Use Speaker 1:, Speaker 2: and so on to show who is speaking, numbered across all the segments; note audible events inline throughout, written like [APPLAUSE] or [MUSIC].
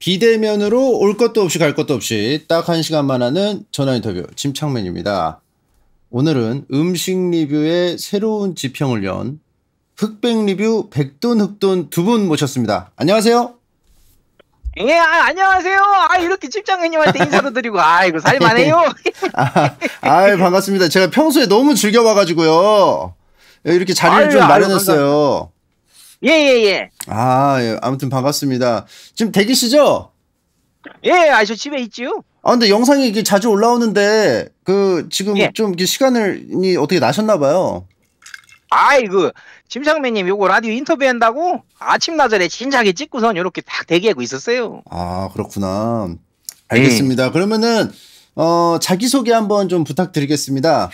Speaker 1: 비대면으로 올 것도 없이 갈 것도 없이 딱 한 시간만 하는 전화 인터뷰 짐창맨입니다. 오늘은 음식 리뷰의 새로운 지평을 연 흑백 리뷰 백돈 흑돈 두 분 모셨습니다. 안녕하세요.
Speaker 2: 예, 아, 안녕하세요. 아, 이렇게 집장님한테 인사도 드리고, 아이고, 살만해요.
Speaker 1: 아, [LAUGHS] 아, 반갑습니다. 제가 평소에 너무 즐겨봐가지고요. 이렇게 자리를 아유, 좀 마련했어요. 아유,
Speaker 2: 예예예. 예, 예.
Speaker 1: 아 예. 아무튼 반갑습니다. 지금 대기시죠? 예, 아저 집에 있지요. 아 근데 영상이 이게 자주 올라오는데
Speaker 2: 그 지금 예. 좀 시간을 이 어떻게 나셨나 봐요. 아이그 짐상매님 요거 라디오 인터뷰한다고 아침 나절에 진작에 찍고선 요렇게딱 대기하고 있었어요.
Speaker 1: 아 그렇구나. 예. 알겠습니다. 네. 그러면은 어 자기 소개 한번 좀 부탁드리겠습니다.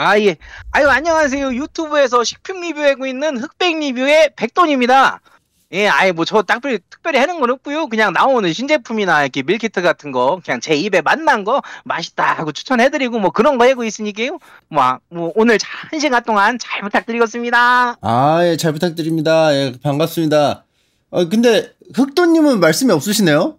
Speaker 2: 아, 예. 아유, 안녕하세요. 유튜브에서 식품 리뷰하고 있는 흑백 리뷰의 백돈입니다. 예, 아예 뭐저 특별히, 특별히 하는 건 없고요. 그냥 나오는 신제품이나 이렇게 밀키트 같은 거, 그냥 제 입에 맛난 거 맛있다 하고 추천해드리고 뭐 그런 거 하고 있으니까요. 뭐, 뭐 오늘 한 시간 동안 잘 부탁드리겠습니다.
Speaker 1: 아, 예, 잘 부탁드립니다. 예, 반갑습니다. 어, 근데 흑돈님은 말씀이 없으시네요?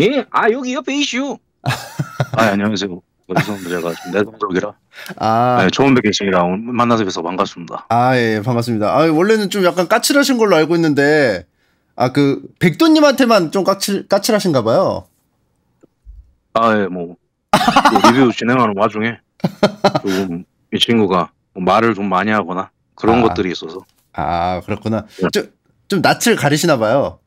Speaker 1: 예, 아 여기 옆에 이슈.
Speaker 2: [LAUGHS] 아, 안녕하세요. 죄송합니다. 뭐 제가좀 내성적이라. 아. 네, 좋은 백이시니다 만나서 계속 반갑습니다.
Speaker 1: 아, 예, 반갑습니다. 아, 원래는 좀 약간 까칠하신 걸로 알고 있는데, 아, 그, 백도님한테만 좀 까칠, 까칠하신가 봐요.
Speaker 2: 아, 예, 뭐. 그 리뷰 진행하는 와중에 조금 이 친구가 뭐 말을 좀 많이 하거나 그런 아. 것들이 있어서.
Speaker 1: 아, 그렇구나. 네. 좀, 좀 낯을 가리시나 봐요.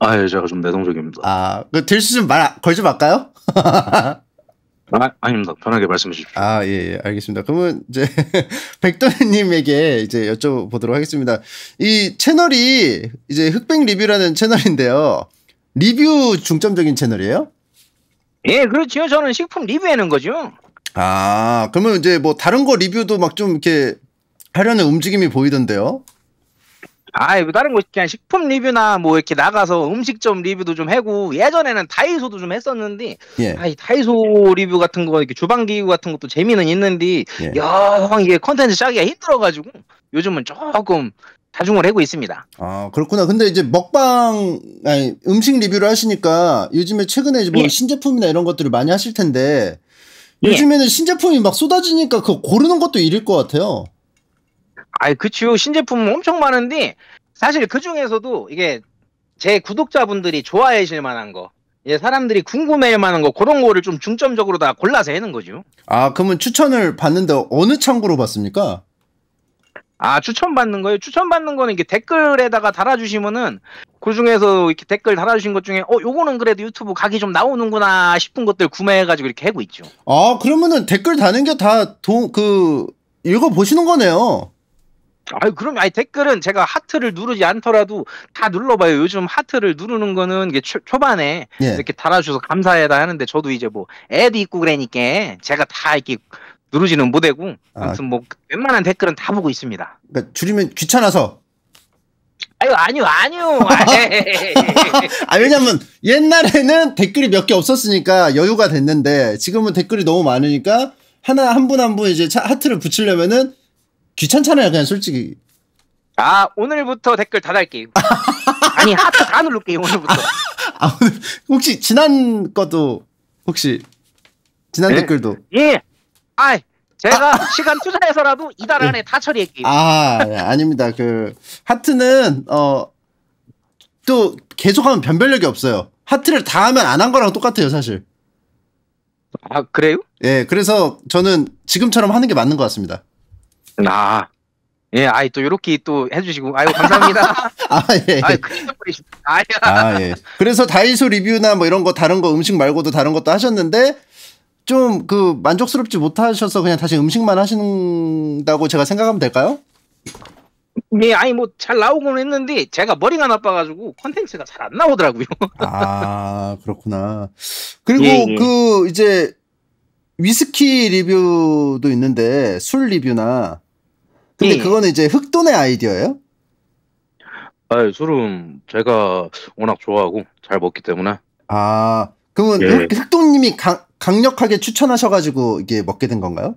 Speaker 2: 아, 예, 제가 좀 내성적입니다. 아, 그 딜수 좀말 걸지 말까요? [LAUGHS] 아, 아닙니다. 편하게 말씀해 주십시오.
Speaker 1: 아, 예, 예, 알겠습니다. 그러면 이제 [LAUGHS] 백도현님에게 이제 여쭤보도록 하겠습니다. 이 채널이 이제 흑백 리뷰라는 채널인데요. 리뷰 중점적인 채널이에요? 예, 그렇죠.
Speaker 2: 저는 식품 리뷰하는 거죠.
Speaker 1: 아, 그러면 이제 뭐 다른 거 리뷰도 막 좀 이렇게 하려는 움직임이 보이던데요?
Speaker 2: 아, 이 뭐 다른 거 그냥 식품 리뷰나 뭐 이렇게 나가서 음식점 리뷰도 좀해고 예전에는 다이소도 좀 했었는데 예. 아, 이 다이소 리뷰 같은 거 이렇게 주방 기구 같은 것도 재미는 있는데 예. 야, 이게 컨텐츠 짜기가 힘들어 가지고 요즘은 조금 자중을 하고 있습니다.
Speaker 1: 아, 그렇구나. 근데 이제 먹방 아니 음식 리뷰를 하시니까 요즘에 최근에 이제 뭐 예. 신제품이나 이런 것들을 많이 하실 텐데 예. 요즘에는 신제품이 막 쏟아지니까 그거 고르는 것도 일일 것 같아요.
Speaker 2: 아이 그치요 신제품 엄청 많은데 사실 그 중에서도 이게 제 구독자분들이 좋아해 줄 만한 거 이제 사람들이 궁금해할 만한 거 그런 거를 좀 중점적으로 다 골라서 해는 거죠.
Speaker 1: 아 그러면 추천을 받는데 어느 창구로 받습니까?
Speaker 2: 아 추천 받는 거예요. 추천 받는 거는 이게 댓글에다가 달아주시면은 그 중에서 이렇게 댓글 달아주신 것 중에 어 요거는 그래도 유튜브 각이 좀 나오는구나 싶은 것들 구매해가지고 이렇게 하고 있죠.
Speaker 1: 아 그러면은 댓글 다는 게다 그 읽어 보시는
Speaker 2: 거네요. 아유, 그럼, 아니, 댓글은 제가 하트를 누르지 않더라도 다 눌러봐요. 요즘 하트를 누르는 거는 이게 초, 초반에 예. 이렇게 달아주셔서 감사해다 하는데 저도 이제 뭐 애도 있고 그러니까 제가 다 이렇게 누르지는 못하고 아. 아무튼 뭐 웬만한 댓글은 다 보고 있습니다. 그러니까 줄이면 귀찮아서 아유 아니요 아니요 [LAUGHS]
Speaker 1: 아 왜냐면 옛날에는 댓글이 몇 개 없었으니까 여유가 됐는데 지금은 댓글이 너무 많으니까 하나 한 분 한 분 이제 하트를 붙이려면은 귀찮잖아요, 그냥 솔직히.
Speaker 2: 아, 오늘부터 댓글 다달게 [LAUGHS] 아니, 하트 다 누를게요, 오늘부터.
Speaker 1: 아, 오늘 혹시 지난 것도 혹시 지난 네. 댓글도
Speaker 2: 예. 아이, 제가 아. 시간 투자해서라도 이달 안에 다 처리할게요. 아,
Speaker 1: 네, 아닙니다. 그 하트는 어 또 계속하면 변별력이 없어요. 하트를 다 하면 안 한 거랑 똑같아요, 사실. 아, 그래요? 예, 그래서 저는 지금처럼 하는 게 맞는 것 같습니다. 아,
Speaker 2: 예, 아이 또 이렇게 또 해주시고, 아유 감사합니다. [LAUGHS]
Speaker 1: 아 예. 예. 아이
Speaker 2: 큰아 그 예.
Speaker 1: 그래서 다이소 리뷰나 뭐 이런 거 다른 거 음식 말고도 다른 것도 하셨는데 좀 그 만족스럽지 못하셔서 그냥 다시 음식만 하신다고 제가 생각하면 될까요?
Speaker 2: 예, 아니 뭐 잘 나오곤 했는데 제가 머리가 나빠가지고 컨텐츠가 잘 안 나오더라고요.
Speaker 1: [LAUGHS] 아 그렇구나. 그리고 예, 예. 그 이제 위스키 리뷰도 있는데 술 리뷰나 근데 네. 그거는 이제 흑돈의 아이디어예요?
Speaker 2: 아, 예, 술은 제가 워낙 좋아하고 잘 먹기 때문에.
Speaker 1: 아, 그러면 예. 흑돈님이 강, 력하게 추천하셔가지고 이게 먹게 된 건가요?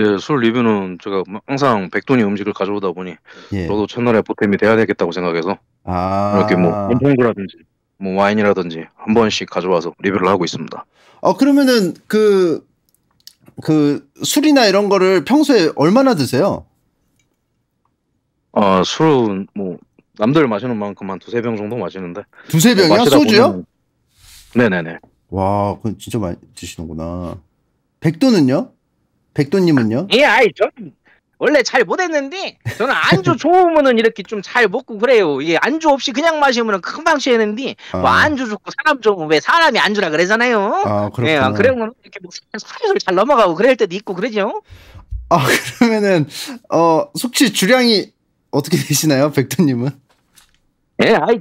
Speaker 2: 예, 술 리뷰는 제가 항상 백돈이 음식을 가져오다 보니 예. 저도 첫날에 보탬이 돼야 되겠다고 생각해서 아~ 이렇게 뭐
Speaker 1: 온통구라든지
Speaker 2: 뭐 와인이라든지 한 번씩 가져와서 리뷰를 하고 있습니다.
Speaker 1: 어 그러면은 그그 술이나 이런 거를 평소에 얼마나
Speaker 2: 드세요? 아, 술은 뭐 남들 마시는 만큼 한 두세 병 정도 마시는데. 두세 병이야? 뭐 소주요? 네, 네, 네.
Speaker 1: 와, 그건 진짜 많이 드시는구나. 백도는요? 백도님은요?
Speaker 2: 예, 아이 전 원래 잘 못했는데 저는 안주 [LAUGHS] 좋으면은 이렇게 좀 잘 먹고 그래요. 이게 안주 없이 그냥 마시면은 금방 취했는데 어. 뭐 안주 좋고 사람 좋으면왜 사람이 안주라 그러잖아요. 아
Speaker 1: 그렇구나. 예, 아, 그러면
Speaker 2: 이렇게 뭐 사회를 잘 넘어가고 그럴 때도 있고 그러죠. 아 [LAUGHS] 그러면은 어 숙취 주량이 어떻게 되시나요, 백도님은? 예, 아이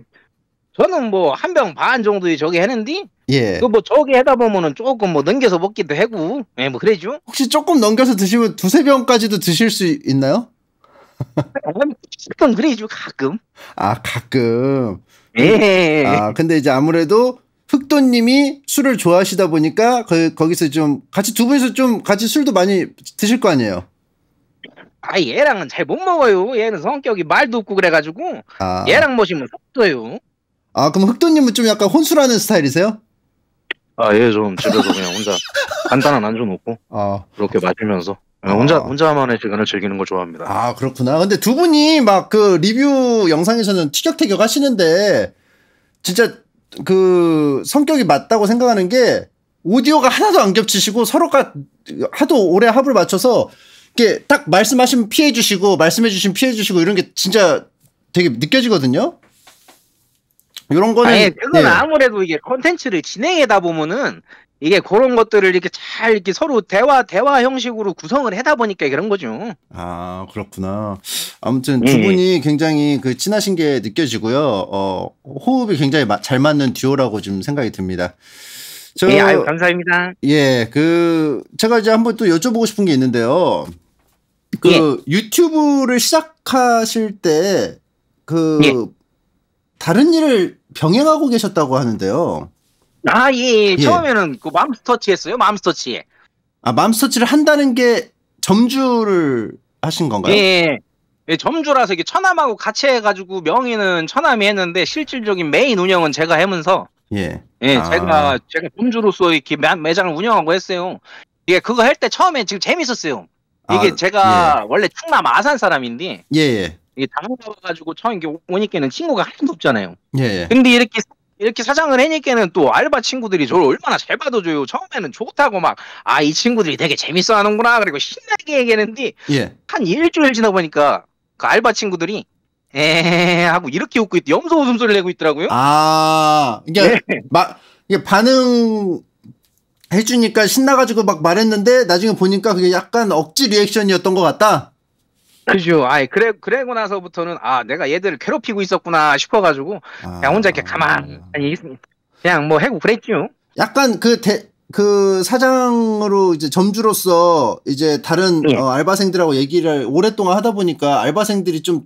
Speaker 2: 저는 뭐 한 병 반 정도의 저기 했는데 예. 그 뭐 저기 해다 보면은 조금 뭐 넘겨서 먹기도 하고, 예, 뭐 그래죠. 혹시 조금 넘겨서 드시면 두세 병까지도 드실
Speaker 1: 수 있나요? 가끔 그래죠, 가끔. 아, 가끔. 예. 아, 근데 이제 아무래도 흑돈님이 술을 좋아하시다 보니까 그 거기서 좀 같이 두 분이서 좀 같이 술도 많이 드실 거 아니에요?
Speaker 2: 아 얘랑은 잘 못 먹어요. 얘는 성격이 말도 없고 그래가지고 아. 얘랑 모시면 섞어요.
Speaker 1: 아 그럼 흑돈님은 좀 약간 혼술하는 스타일이세요?
Speaker 2: 아, 예, 좀 집에서 그냥 혼자 간단한 안주 놓고 아, 그렇게 마시면서 그 혼자 아. 혼자만의 시간을 즐기는 걸 좋아합니다.
Speaker 1: 아, 그렇구나. 근데 두 분이 막 그 리뷰 영상에서는 티격태격 하시는데 진짜 그 성격이 맞다고 생각하는 게 오디오가 하나도 안 겹치시고 서로가 하도 오래 합을 맞춰서 이게 딱 말씀하시면 피해 주시고 말씀해 주시면 피해 주시고 이런 게 진짜 되게 느껴지거든요.
Speaker 2: 이런 거는 아니, 그건 네. 아무래도 이게 컨텐츠를 진행하다 보면은 이게 그런 것들을 이렇게 잘 이렇게 서로 대화 대화 형식으로 구성을 하다 보니까 그런 거죠.
Speaker 1: 아 그렇구나. 아무튼 네. 두 예. 분이 굉장히 그 친하신 게 느껴지고요. 어, 호흡이 굉장히 마, 잘 맞는 듀오라고 좀 생각이 듭니다. 저, 네, 아유
Speaker 2: 감사합니다.
Speaker 1: 예, 그 제가 이제 한번 또 여쭤보고 싶은 게 있는데요. 그 예. 유튜브를 시작하실 때그 예. 다른 일을 병행하고 계셨다고 하는데요.
Speaker 2: 아, 예, 예, 예. 처음에는 그 맘스터치 했어요. 맘스터치.
Speaker 1: 아, 맘스터치를 한다는 게 점주를 하신 건가요? 예.
Speaker 2: 예, 예 점주라서 이게 천암하고 같이 해가지고 명의는 천암이 했는데 실질적인 메인 운영은 제가 하면서
Speaker 1: 예, 예 아. 제가
Speaker 2: 제가 점주로서 이렇게 매장을 운영하고 했어요. 예, 그거 할 때 처음에 지금 재밌었어요. 이게 아, 제가 예. 원래 충남 아산 사람인데 예, 예. 이게 당잡아가지고 처음 이게 오니까는 친구가 하나도 없잖아요. 예, 예. 근데 이렇게 이렇게 사장을 해니까는 또 알바 친구들이 저를 얼마나 잘 받아줘요. 처음에는 좋다고 막, 아, 이 친구들이 되게 재밌어 하는구나. 그리고 신나게 얘기했는데, 예. 한 일주일 지나 보니까 그 알바 친구들이, 에 하고 이렇게 웃고 있, 염소 웃음소리를 내고 있더라고요.
Speaker 1: 아, 그러니 막, 네. 이게 반응, 해주니까 신나가지고 막 말했는데 나중에 보니까 그게 약간 억지 리액션이었던 것 같다.
Speaker 2: 그죠. 아이 그래 그래고 나서부터는 아 내가 얘들을 괴롭히고 있었구나 싶어가지고 아. 그냥 혼자 이렇게 가만히 아, 네. 있습니다. 그냥 뭐 해고 그랬죠. 약간 그 대,
Speaker 1: 그 사장으로 이제 점주로서 이제 다른 예. 어, 알바생들하고 얘기를 오랫동안 하다 보니까 알바생들이 좀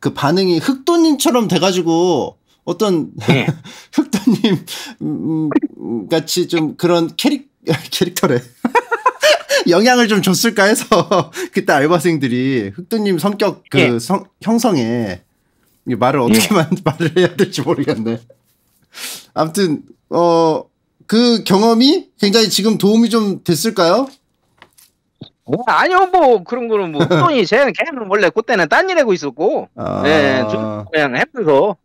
Speaker 1: 그 반응이 흑돈님처럼 돼가지고 어떤 예. [LAUGHS] 흑돈님 음, 음, 같이 좀 그런 캐릭 [LAUGHS] 캐릭터래. 영향을 좀 줬을까 해서 [LAUGHS] 그때 알바생들이 흑두님 성격 그 예. 성, 형성에 말을 어떻게 예. [LAUGHS] 말을 해야 될지 모르겠네. 아무튼 어 그 경험이
Speaker 2: 굉장히 지금 도움이 좀 됐을까요? 뭐, 아니요, 뭐, 그런 거는 뭐, 흑 돈이 쟤는 걔는 원래 그때는 딴일 하고 있었고, 아... 예, 그냥 해면서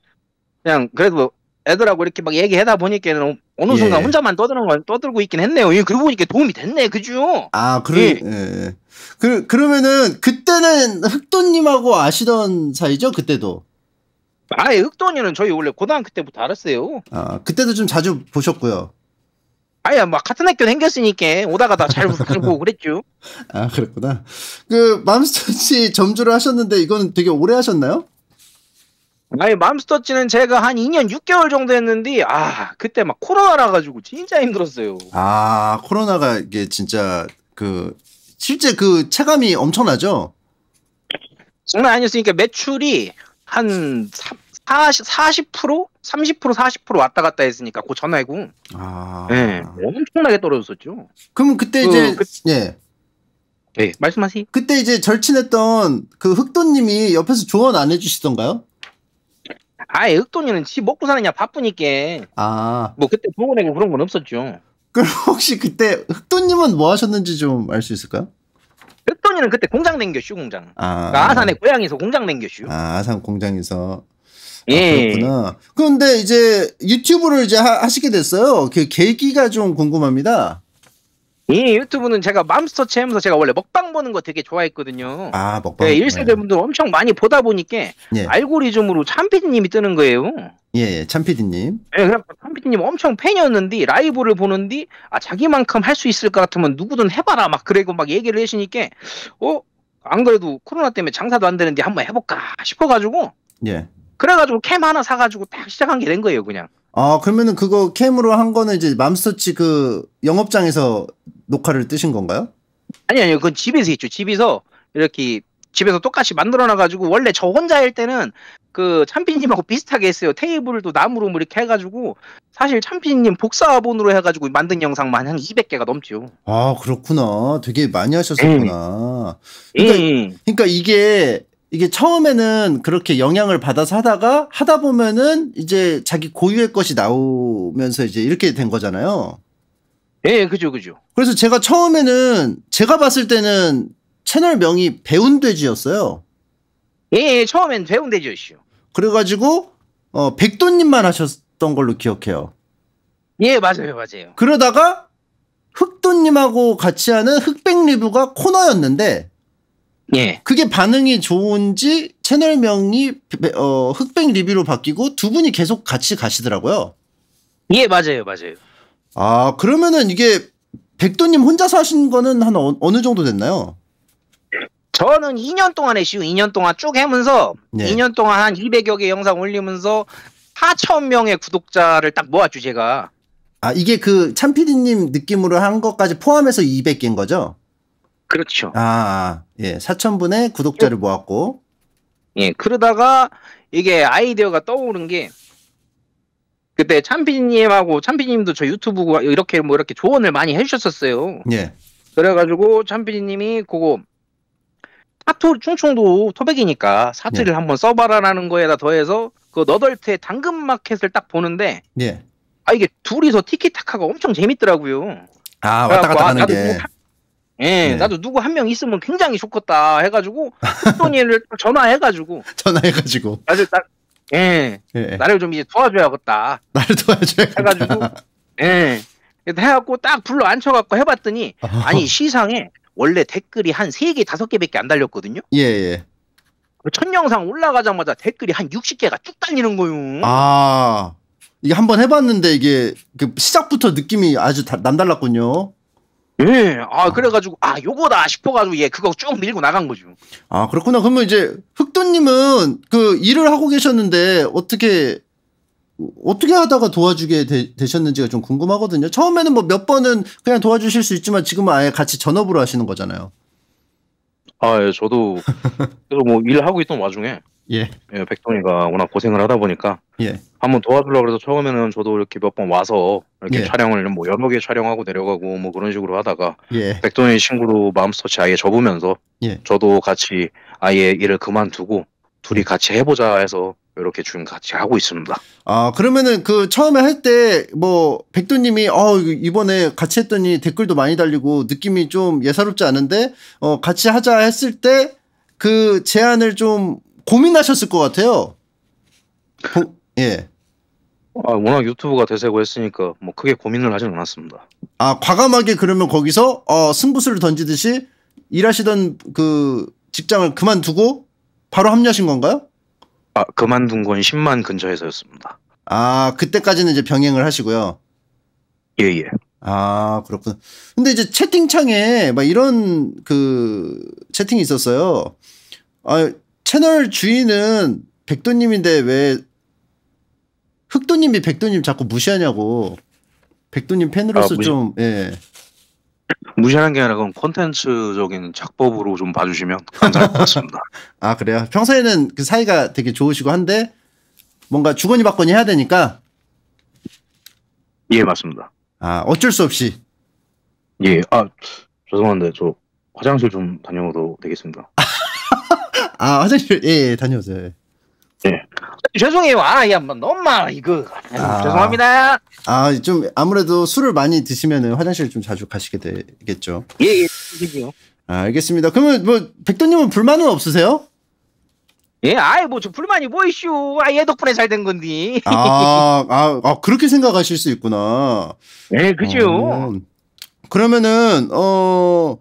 Speaker 2: 그냥 그래도 애들하고 이렇게 막 얘기하다 보니까는 어느 순간 예. 혼자만 떠드는 건 떠들고 있긴 했네요. 예, 그러고 보니까 도움이 됐네, 그죠?
Speaker 1: 아, 그래. 예. 예.
Speaker 2: 그 그러면은
Speaker 1: 그때는 흑돈님하고 아시던 사이죠? 그때도. 아예 흑돈이는
Speaker 2: 저희 원래 고등학교 때부터 알았어요.
Speaker 1: 아, 그때도 좀 자주 보셨고요.
Speaker 2: 아야 막 같은 학교 생겼으니까 오다가 다잘 [LAUGHS] 보고 그랬죠. 아 그랬구나. 그
Speaker 1: 맘스터치 점주를 하셨는데 이건 되게 오래 하셨나요?
Speaker 2: 아니 맘스터치는 제가 한 2년 6개월 정도 했는데 아 그때 막 코로나라 가지고 진짜 힘들었어요.
Speaker 1: 아 코로나가 이게 진짜 그 실제 그 체감이 엄청나죠.
Speaker 2: 장난 아니었으니까 매출이 한 40, 40% 30% 40% 왔다 갔다 했으니까 그 전화이고.
Speaker 1: 아. 네,
Speaker 2: 엄청나게 떨어졌었죠. 그럼 그때 그, 이제 그,
Speaker 1: 예. 예, 말씀하세요. 그때 이제 절친했던 그흑돈님이 옆에서 조언 안 해주시던가요?
Speaker 2: 아예흑돈이는지 먹고 사느냐 바쁘니까 아. 뭐 그때 보고내고 그런 건 없었죠. 그럼 [LAUGHS]
Speaker 1: 혹시 그때 흑돈님은 뭐 하셨는지 좀 알 수 있을까요?
Speaker 2: 흑돈이는 그때 공장 댕겨슈 공장.
Speaker 1: 아. 그러니까 아산에
Speaker 2: 고향에서 공장 댕겨슈.
Speaker 1: 아, 아산 공장에서. 아, 예. 아, 그렇구나. 그런데 이제 유튜브를 이제 하, 시게 됐어요. 그 계기가 좀 궁금합니다.
Speaker 2: 이 유튜브는 제가 맘스터치 하면서 제가 원래 먹방 보는 거 되게 좋아했거든요. 아, 먹방. 네, 1세대 분들 엄청 많이 보다 보니까 예. 알고리즘으로 참피디님이 뜨는 거예요.
Speaker 1: 예, 예 참피디님.
Speaker 2: 예, 그냥 참피디님 엄청 팬이었는데 라이브를 보는데 아, 자기만큼 할 수 있을 것 같으면 누구든 해봐라 막그래고막 얘기를 해시니까 어? 안 그래도 코로나 때문에 장사도 안 되는데 한번 해볼까 싶어가지고 예. 그래가지고 캠 하나 사가지고 딱 시작한 게 된 거예요, 그냥.
Speaker 1: 아, 그러면은 그거 캠으로 한 거는 이제 맘스터치 그 영업장에서 녹화를 뜨신 건가요?
Speaker 2: 아니 아니요 그건 집에서 했죠 집에서 이렇게 집에서 똑같이 만들어놔가지고 원래 저 혼자 할 때는 그 참피님하고 비슷하게 했어요 테이블도 나무로 이렇게 해가지고 사실 참피님 복사본으로 해가지고 만든 영상만 한 200개가 넘지아
Speaker 1: 그렇구나 되게 많이 하셨었구나 음. 그러니까, 음. 그러니까 이게 이게 처음에는 그렇게 영향을 받아서 하다가 하다 보면은 이제 자기 고유의 것이 나오면서 이제 이렇게 된 거잖아요.
Speaker 2: 예, 예, 그죠, 그죠.
Speaker 1: 그래서 제가 처음에는 제가 봤을 때는 채널 명이 배운 돼지였어요. 예, 예 처음엔 배운 돼지였어요 그래가지고 어, 백도님만 하셨던 걸로 기억해요.
Speaker 2: 예, 맞아요, 맞아요.
Speaker 1: 그러다가 흑도님하고 같이 하는 흑백 리뷰가 코너였는데, 예. 그게 반응이 좋은지 채널명이 어, 흑백 리뷰로 바뀌고 두 분이 계속 같이 가시더라고요.
Speaker 2: 예, 맞아요, 맞아요.
Speaker 1: 아, 그러면은 이게 백도님 혼자사신 거는 한 어, 느 정도 됐나요?
Speaker 2: 저는 2년 동안 했어요. 2년 동안 쭉 해면서 네. 2년 동안 한 200여 개 영상 올리면서 4천 명의 구독자를 딱 모았죠, 제가.
Speaker 1: 아, 이게 그 참피디님 느낌으로 한 것까지 포함해서 200개인 거죠? 그렇죠. 아, 예. 4천분의
Speaker 2: 구독자를 모았고. 예, 그러다가 이게 아이디어가 떠오른 게 그때 참피님하고 참피님도 저 유튜브 이렇게 뭐 이렇게 조언을 많이 해주셨었어요. 예. 그래가지고 참피님이 그거 사투 충청도 토백이니까 사투리를 예. 한번 써봐라라는 거에다 더해서 그 너덜트의 당근마켓을 딱 보는데 예. 아 이게 둘이서 티키타카가 엄청 재밌더라고요.
Speaker 1: 아 왔다 갔다 하는 아, 게.
Speaker 2: 예, 예, 나도 누구 한 명 있으면 굉장히 좋겠다 해가지고 흑돈이를 [LAUGHS] 전화해가지고
Speaker 1: 전화해가지고
Speaker 2: 아주 나, 예. 예. 나를 좀 이제 도와줘야겠다. 나를 도와줘야겠다. 해가지고, 예. 해갖고 딱 불러 앉혀갖고 해봤더니, 아. 아니, 시상에 원래 댓글이 한 3개, 5개밖에 안 달렸거든요? 예, 예. 그 첫 영상 올라가자마자 댓글이 한 60개가 쭉 달리는 거요.
Speaker 1: 아. 이게 한번 해봤는데 이게 그 시작부터 느낌이 아주 다, 남달랐군요.
Speaker 2: 예, 아 그래가지고 아 요거다 싶어가지고 예 그거 쭉 밀고 나간 거죠.
Speaker 1: 아 그렇구나. 그러면 이제 흑도님은 그 일을 하고 계셨는데 어떻게 어떻게 하다가 도와주게 되, 셨는지가좀 궁금하거든요. 처음에는 뭐 몇 번은 그냥 도와주실 수 있지만 지금은 아예 같이 전업으로 하시는 거잖아요.
Speaker 2: 아, 예, 저도 [LAUGHS] 그래서 뭐 일하고 있던 와중에 예, 예 백동이가 워낙 고생을 하다 보니까 예. 한번 도와주려고 그래서 처음에는 저도 이렇게 몇 번 와서 이렇게 예. 촬영을 뭐 여러 개 촬영하고 내려가고 뭐 그런 식으로 하다가 예. 백돈이 친구로 마음스터치 아예 접으면서 예. 저도 같이 아예 일을 그만두고 둘이 예. 같이 해보자 해서 이렇게 지금 같이 하고 있습니다.
Speaker 1: 아 그러면은 그 처음에 할 때 뭐 백도님이 어 이번에 같이 했더니 댓글도 많이 달리고 느낌이 좀 예사롭지 않은데 어 같이 하자 했을 때 그 제안을 좀 고민하셨을 것 같아요.
Speaker 2: 고, 예. 아, 워낙 유튜브가 대세고 했으니까 뭐 크게 고민을 하진 않았습니다.
Speaker 1: 아 과감하게 그러면 거기서 어, 승부수를 던지듯이 일하시던 그 직장을 그만두고 바로 합류하신 건가요?
Speaker 2: 아 그만둔 건 10만 근처에서였습니다.
Speaker 1: 아 그때까지는 이제 병행을 하시고요. 예예. 예. 아 그렇군. 근데 이제 채팅창에 막 이런 그 채팅이 있었어요. 아 채널 주인은 백도님인데 왜 흑도님이 백도님 자꾸 무시하냐고. 백도님 팬으로서 아, 무시... 좀 예.
Speaker 2: 무시하는 게 아니라 그럼 콘텐츠적인 작법으로 좀 봐주시면 감사할
Speaker 1: 것습니다아 [LAUGHS] 그래요? 평소에는 그 사이가 되게 좋으시고 한데 뭔가 주거니 받거니 해야 되니까.
Speaker 2: 예 맞습니다. 아 어쩔 수 없이. 예. 아 죄송한데 저 화장실 좀 다녀도 되겠습니다. [LAUGHS] 아 화장실 예, 예 다녀오세요. 죄송해요. 아, 야, 뭐, 엄마, 이거. 아유, 아, 죄송합니다.
Speaker 1: 아, 좀, 아무래도 술을 많이 드시면 화장실 좀 자주 가시게 되겠죠.
Speaker 2: 예, 예, 그죠.
Speaker 1: 아, 알겠습니다. 그러면 뭐, 백도님은 불만은 없으세요?
Speaker 2: 예, 아이, 뭐, 저 불만이 뭐 이슈. 아, 얘 덕분에 잘 된 건디. 아,
Speaker 1: 아, 아, 그렇게 생각하실 수 있구나. 예, 그죠. 어, 그러면은, 어,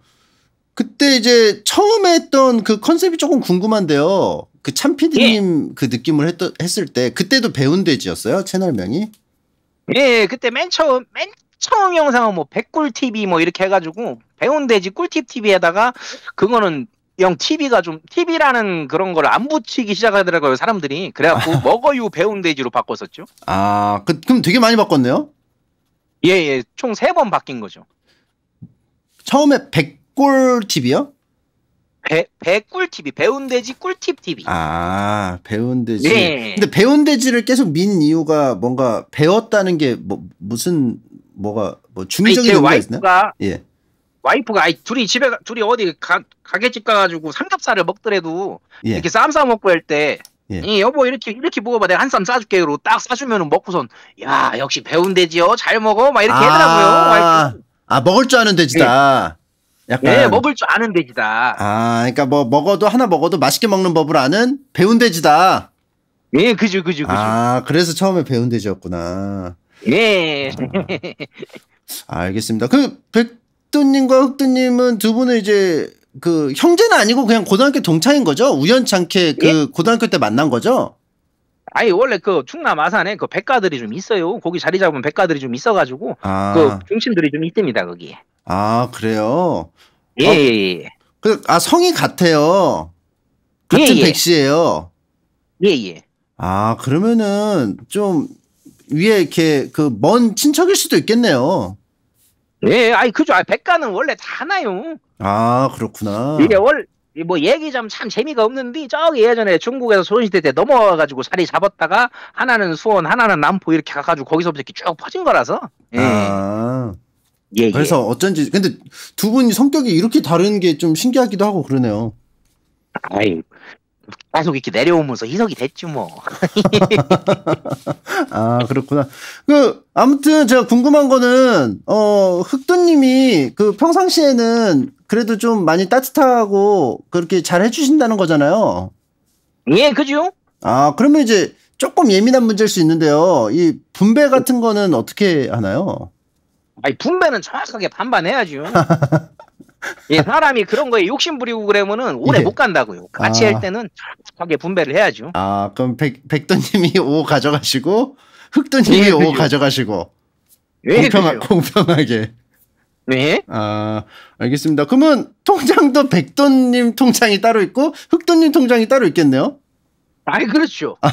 Speaker 1: 그때 이제 처음에 했던 그 컨셉이 조금 궁금한데요. 그 참피디님 예. 그 느낌을 했, 했을 때 그때도
Speaker 2: 배운돼지였어요 채널명이? 예, 예, 그때 맨 처음 맨 처음 영상은 뭐 백꿀 TV 뭐 이렇게 해가지고 배운돼지 꿀팁 TV에다가 그거는 영 TV가 좀 TV라는 그런 걸 안 붙이기 시작하더라고요 사람들이 그래갖고 [LAUGHS] 먹어요 배운돼지로 바꿨었죠.
Speaker 1: 아, 그, 그럼 되게 많이 바꿨네요. 예,
Speaker 2: 예, 총 세 번 바뀐 거죠.
Speaker 1: 처음에 백골 TV요? 배, 배꿀 TV, 배운 돼지 꿀팁 TV. 아, 배운 돼지. 네. 근데 배운 돼지를 계속 민 이유가 뭔가 배웠다는 게 뭐, 무슨, 뭐가, 뭐 중의적인 의미가 있나? 와이프가, 예.
Speaker 2: 와이프가, 아이, 둘이 집에, 둘이 어디 가, 가게집 가가지고 삼겹살을 먹더라도 예. 이렇게 쌈싸 먹고 할 때, 예. 이 여보 이렇게 이렇게 먹어봐 내가 한 쌈 싸줄게로 딱 싸주면은 먹고선 야 역시 배운 돼지요 잘 먹어 막 이렇게 아, 하더라고요 와이프.
Speaker 1: 아 먹을 줄 아는 돼지다. 예. 약간 네, 먹을
Speaker 2: 줄 아는 돼지다.
Speaker 1: 아, 그러니까 뭐 먹어도 하나 먹어도 맛있게 먹는 법을 아는 배운 돼지다. 예, 그죠, 그죠, 그죠. 아, 그래서 처음에 배운 돼지였구나.
Speaker 2: 예.
Speaker 1: 아, [LAUGHS] 알겠습니다. 그 백두님과 흑두님은 두 분은 이제 그 형제는 아니고 그냥 고등학교 동창인 거죠? 우연찮게 그 예? 고등학교 때 만난 거죠?
Speaker 2: 아니 원래 그 충남 아산에 그 백가들이 좀 있어요. 거기 자리 잡은 백가들이 좀 있어가지고 아. 그 중심들이 좀 있답니다 거기. 에
Speaker 1: 아 그래요? 예. 어, 예, 예, 예. 그, 아 성이 같아요. 같은 예, 예. 백씨예요. 예예. 예. 아 그러면은 좀 위에 이렇게 그 먼 친척일 수도 있겠네요.
Speaker 2: 예, 아니 그죠. 백가는 원래 다하 나요.
Speaker 1: 아 그렇구나. 이게
Speaker 2: 월. 뭐 얘기 좀 참 재미가 없는데 저기 예전에 중국에서 소련시대 때 넘어와가지고 살이 잡았다가 하나는 수원 하나는 남포 이렇게 가가지고 거기서부터 이렇게 쭉 퍼진 거라서
Speaker 1: 예. 아. 예, 예, 그래서 예. 어쩐지 근데 두 분이 성격이 이렇게 다른 게 좀 신기하기도 하고 그러네요.
Speaker 2: 아이 계속 이렇게 내려오면서 희석이 됐지 뭐.
Speaker 1: [LAUGHS] 아 그렇구나. 그 아무튼 제가 궁금한 거는 어 흑두님이 그 평상시에는 그래도 좀 많이 따뜻하고 그렇게 잘 해주신다는 거잖아요. 예, 그죠? 아 그러면 이제 조금 예민한 문제일 수 있는데요. 이 분배 같은 거는 어떻게 하나요?
Speaker 2: 아니 분배는 정확하게 반반해야죠. 예, [LAUGHS] 사람이 그런 거에 욕심 부리고 그러면은 오래 예. 못 간다고요. 같이 아. 할 때는 정확하게 분배를 해야죠.
Speaker 1: 아, 그럼 백, 백도님이 [LAUGHS] 오 가져가시고, 흑도님이 예, 오 가져가시고. 예, 공평하, 공평하게. 네. 아, 알겠습니다. 그러면 통장도 백도님 통장이 따로 있고, 흑도님 통장이 따로 있겠네요? 아니, 그렇죠. 아.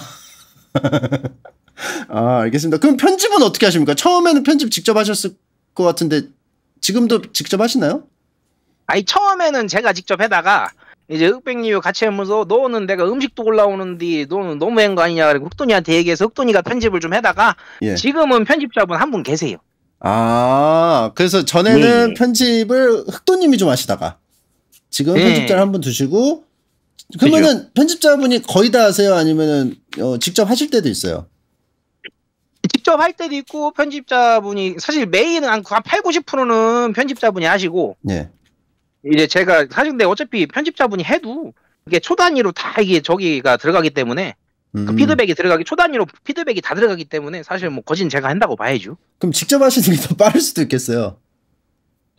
Speaker 1: [LAUGHS] 아, 알겠습니다. 그럼 편집은 어떻게 하십니까? 처음에는 편집 직접 하셨을 것 같은데
Speaker 2: 지금도 직접 하시나요? 아니 처음에는 제가 직접 해다가 이제 흑백님이 같이 하면서 너는 내가 음식도 올라오는데 너는 너무 한거 아니냐 그리고 흑돈이한테 얘기해서 흑돈이가 편집을 좀 해다가 예. 지금은 편집자분 한 분 계세요.
Speaker 1: 아 그래서 전에는 네, 네. 편집을 흑돈님이 좀 하시다가 지금 네. 편집자를 한분 두시고 그러면은 그죠? 편집자분이 거의 다 하세요 아니면은 어, 직접 하실 때도 있어요.
Speaker 2: 직접 할 때도 있고 편집자분이 사실 메인은 한 8, 90%는 편집자분이 하시고 예. 네. 이제 제가 사실 근데 어차피 편집자분이 해도 이게 초단위로 다 이게 저기가 들어가기 때문에 그 음. 그 피드백이 들어가기 초단위로 피드백이 다 들어가기 때문에 사실 뭐 거진 제가 한다고 봐야죠.
Speaker 1: 그럼 직접 하시는 게 더 빠를 수도 있겠어요.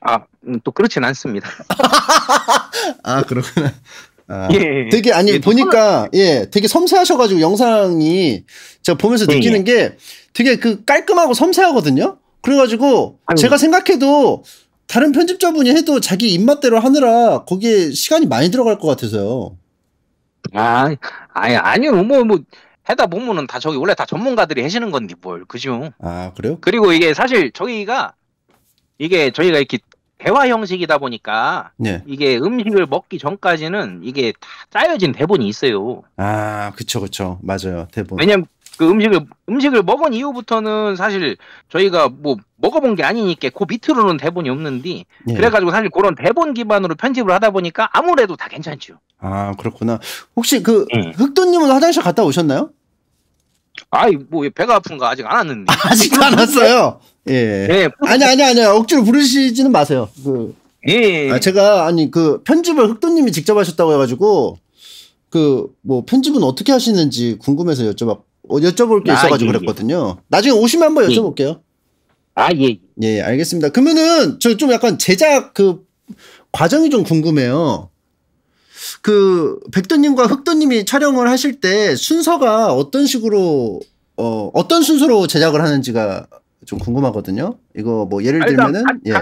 Speaker 2: 아, 음, 또 그렇진 않습니다.
Speaker 1: [LAUGHS] 아, 그렇구나. 아, 예, 예, 예, 되게 아니 예, 보니까 예 되게 섬세하셔가지고 영상이 제가 보면서 네, 예. 느끼는 게 되게 그 깔끔하고 섬세하거든요. 그래가지고 아유. 제가 생각해도 다른 편집자분이 해도 자기 입맛대로 하느라 거기에 시간이 많이 들어갈 것 같아서요.
Speaker 2: 아, 아니 아니요 뭐뭐 뭐 해다 보면은 다 저기 원래 다 전문가들이 하시는 건데 뭘 그죠? 아 그래요? 그리고 이게 사실 저희가 이게 저희가 이렇게 대화 형식이다 보니까 네. 이게 음식을 먹기 전까지는 이게 다 짜여진 대본이 있어요. 아, 그쵸, 그쵸. 맞아요. 대본. 왜냐면 그 음식을, 음식을 먹은 이후부터는 사실 저희가 뭐 먹어본 게 아니니까 그 밑으로는 대본이 없는데 예. 그래가지고 사실 그런 대본 기반으로 편집을 하다 보니까 아무래도 다 괜찮죠.
Speaker 1: 아, 그렇구나. 혹시 그 예. 흑돈님은 화장실 갔다 오셨나요?
Speaker 2: 아이 뭐 배가 아픈 거 아직 안 왔는데 [LAUGHS] 아직도 안 왔어요. 예. 네.
Speaker 1: 아니 아니 아니 억지로 부르시지는 마세요. 그 예, 예, 예. 아, 제가 아니 그 편집을 흑도님이 직접 하셨다고 해가지고 그 뭐 편집은 어떻게 하시는지 궁금해서 여쭤봤 어, 여쭤볼 게 아, 있어가지고 예, 그랬거든요. 나중에 오시면 한번 여쭤볼게요. 아 예. 예 알겠습니다. 그러면은 저 좀 약간 제작 그 과정이 좀 궁금해요. 그 백도님과 흑도님이 촬영을 하실 때 순서가 어떤 식으로 어 어떤 순서로 제작을 하는지가 좀 궁금하거든요. 이거 뭐 예를 들면은 예.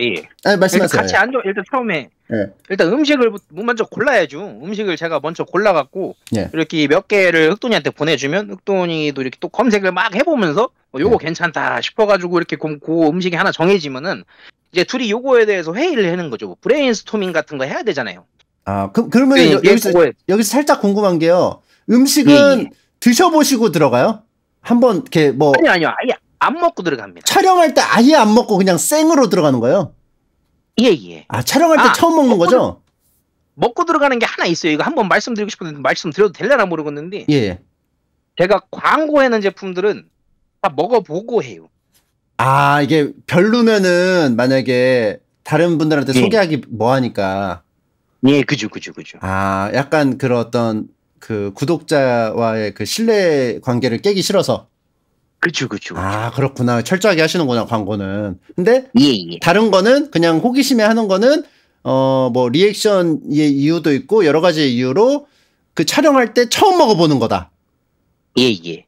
Speaker 2: 예. 아 말씀하세요. 그러니까 같이 앉아 일단 처음에 예. 일단 음식을 먼저 골라야죠. 음식을 제가 먼저 골라갖고 예. 이렇게 몇 개를 흑돈이한테 보내주면 흑돈이도 이렇게 또 검색을 막 해보면서 뭐 요거 예. 괜찮다 싶어가지고 이렇게 고, 고 음식이 하나 정해지면은 이제 둘이 요거에 대해서 회의를 하는 거죠. 뭐 브레인스토밍 같은 거 해야 되잖아요. 아, 그, 그러면 네, 예, 예, 여, 기서
Speaker 1: 여기서 살짝 궁금한 게요. 음식은 네, 예. 드셔보시고 들어가요? 한번 이렇게 뭐 아니요 아니요 아예
Speaker 2: 안 먹고 들어갑니다.
Speaker 1: 촬영할 때 아예 안 먹고 그냥 생으로 들어가는 거예요?
Speaker 2: 예 예. 아 촬영할 때 아, 처음 먹는 먹고, 거죠? 먹고 들어가는 게 하나 있어요. 이거 한번 말씀드리고 싶은데 말씀드려도 될려나 모르겠는데. 예. 제가 광고하는 제품들은 다 먹어보고 해요.
Speaker 1: 아 이게 별로면은 만약에 다른 분들한테 예. 소개하기 뭐하니까. 예, 그죠, 그죠, 그죠. 아, 약간 그런 어떤 그 구독자와의 그 신뢰 관계를 깨기 싫어서. 그죠, 그죠. 아, 그렇구나. 철저하게 하시는구나, 광고는. 근데 예, 예. 다른 거는 그냥 호기심에 하는 거는 어, 뭐 리액션의 이유도 있고 여러 가지 이유로 그 촬영할 때 처음 먹어보는 거다. 예, 예.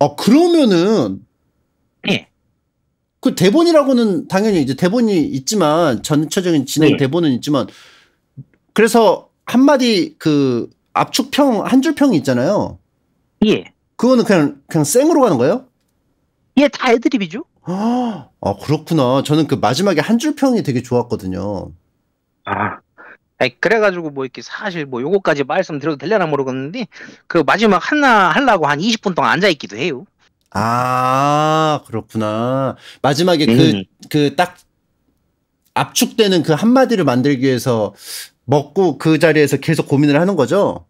Speaker 1: 어, 그러면은. 예. 그 대본이라고는 당연히 이제 대본이 있지만 전체적인 진행 예. 대본은 있지만 그래서 한마디 그 압축평 한 줄평이 있잖아요. 예. 그거는 그냥 그냥 생으로 가는 거예요?
Speaker 2: 예, 다 애드립이죠. [GASPS] 아,
Speaker 1: 그렇구나. 저는 그 마지막에 한 줄평이 되게 좋았거든요.
Speaker 2: 아. 아니, 그래가지고 뭐 이렇게 사실 뭐 요거까지 말씀드려도 될려나 모르겠는데 그 마지막 하나 하려고 한 20분 동안 앉아있기도 해요.
Speaker 1: 아 그렇구나. 마지막에 그 그딱 음. 압축되는 그 한마디를 만들기 위해서 먹고 그 자리에서 계속 고민을 하는 거죠?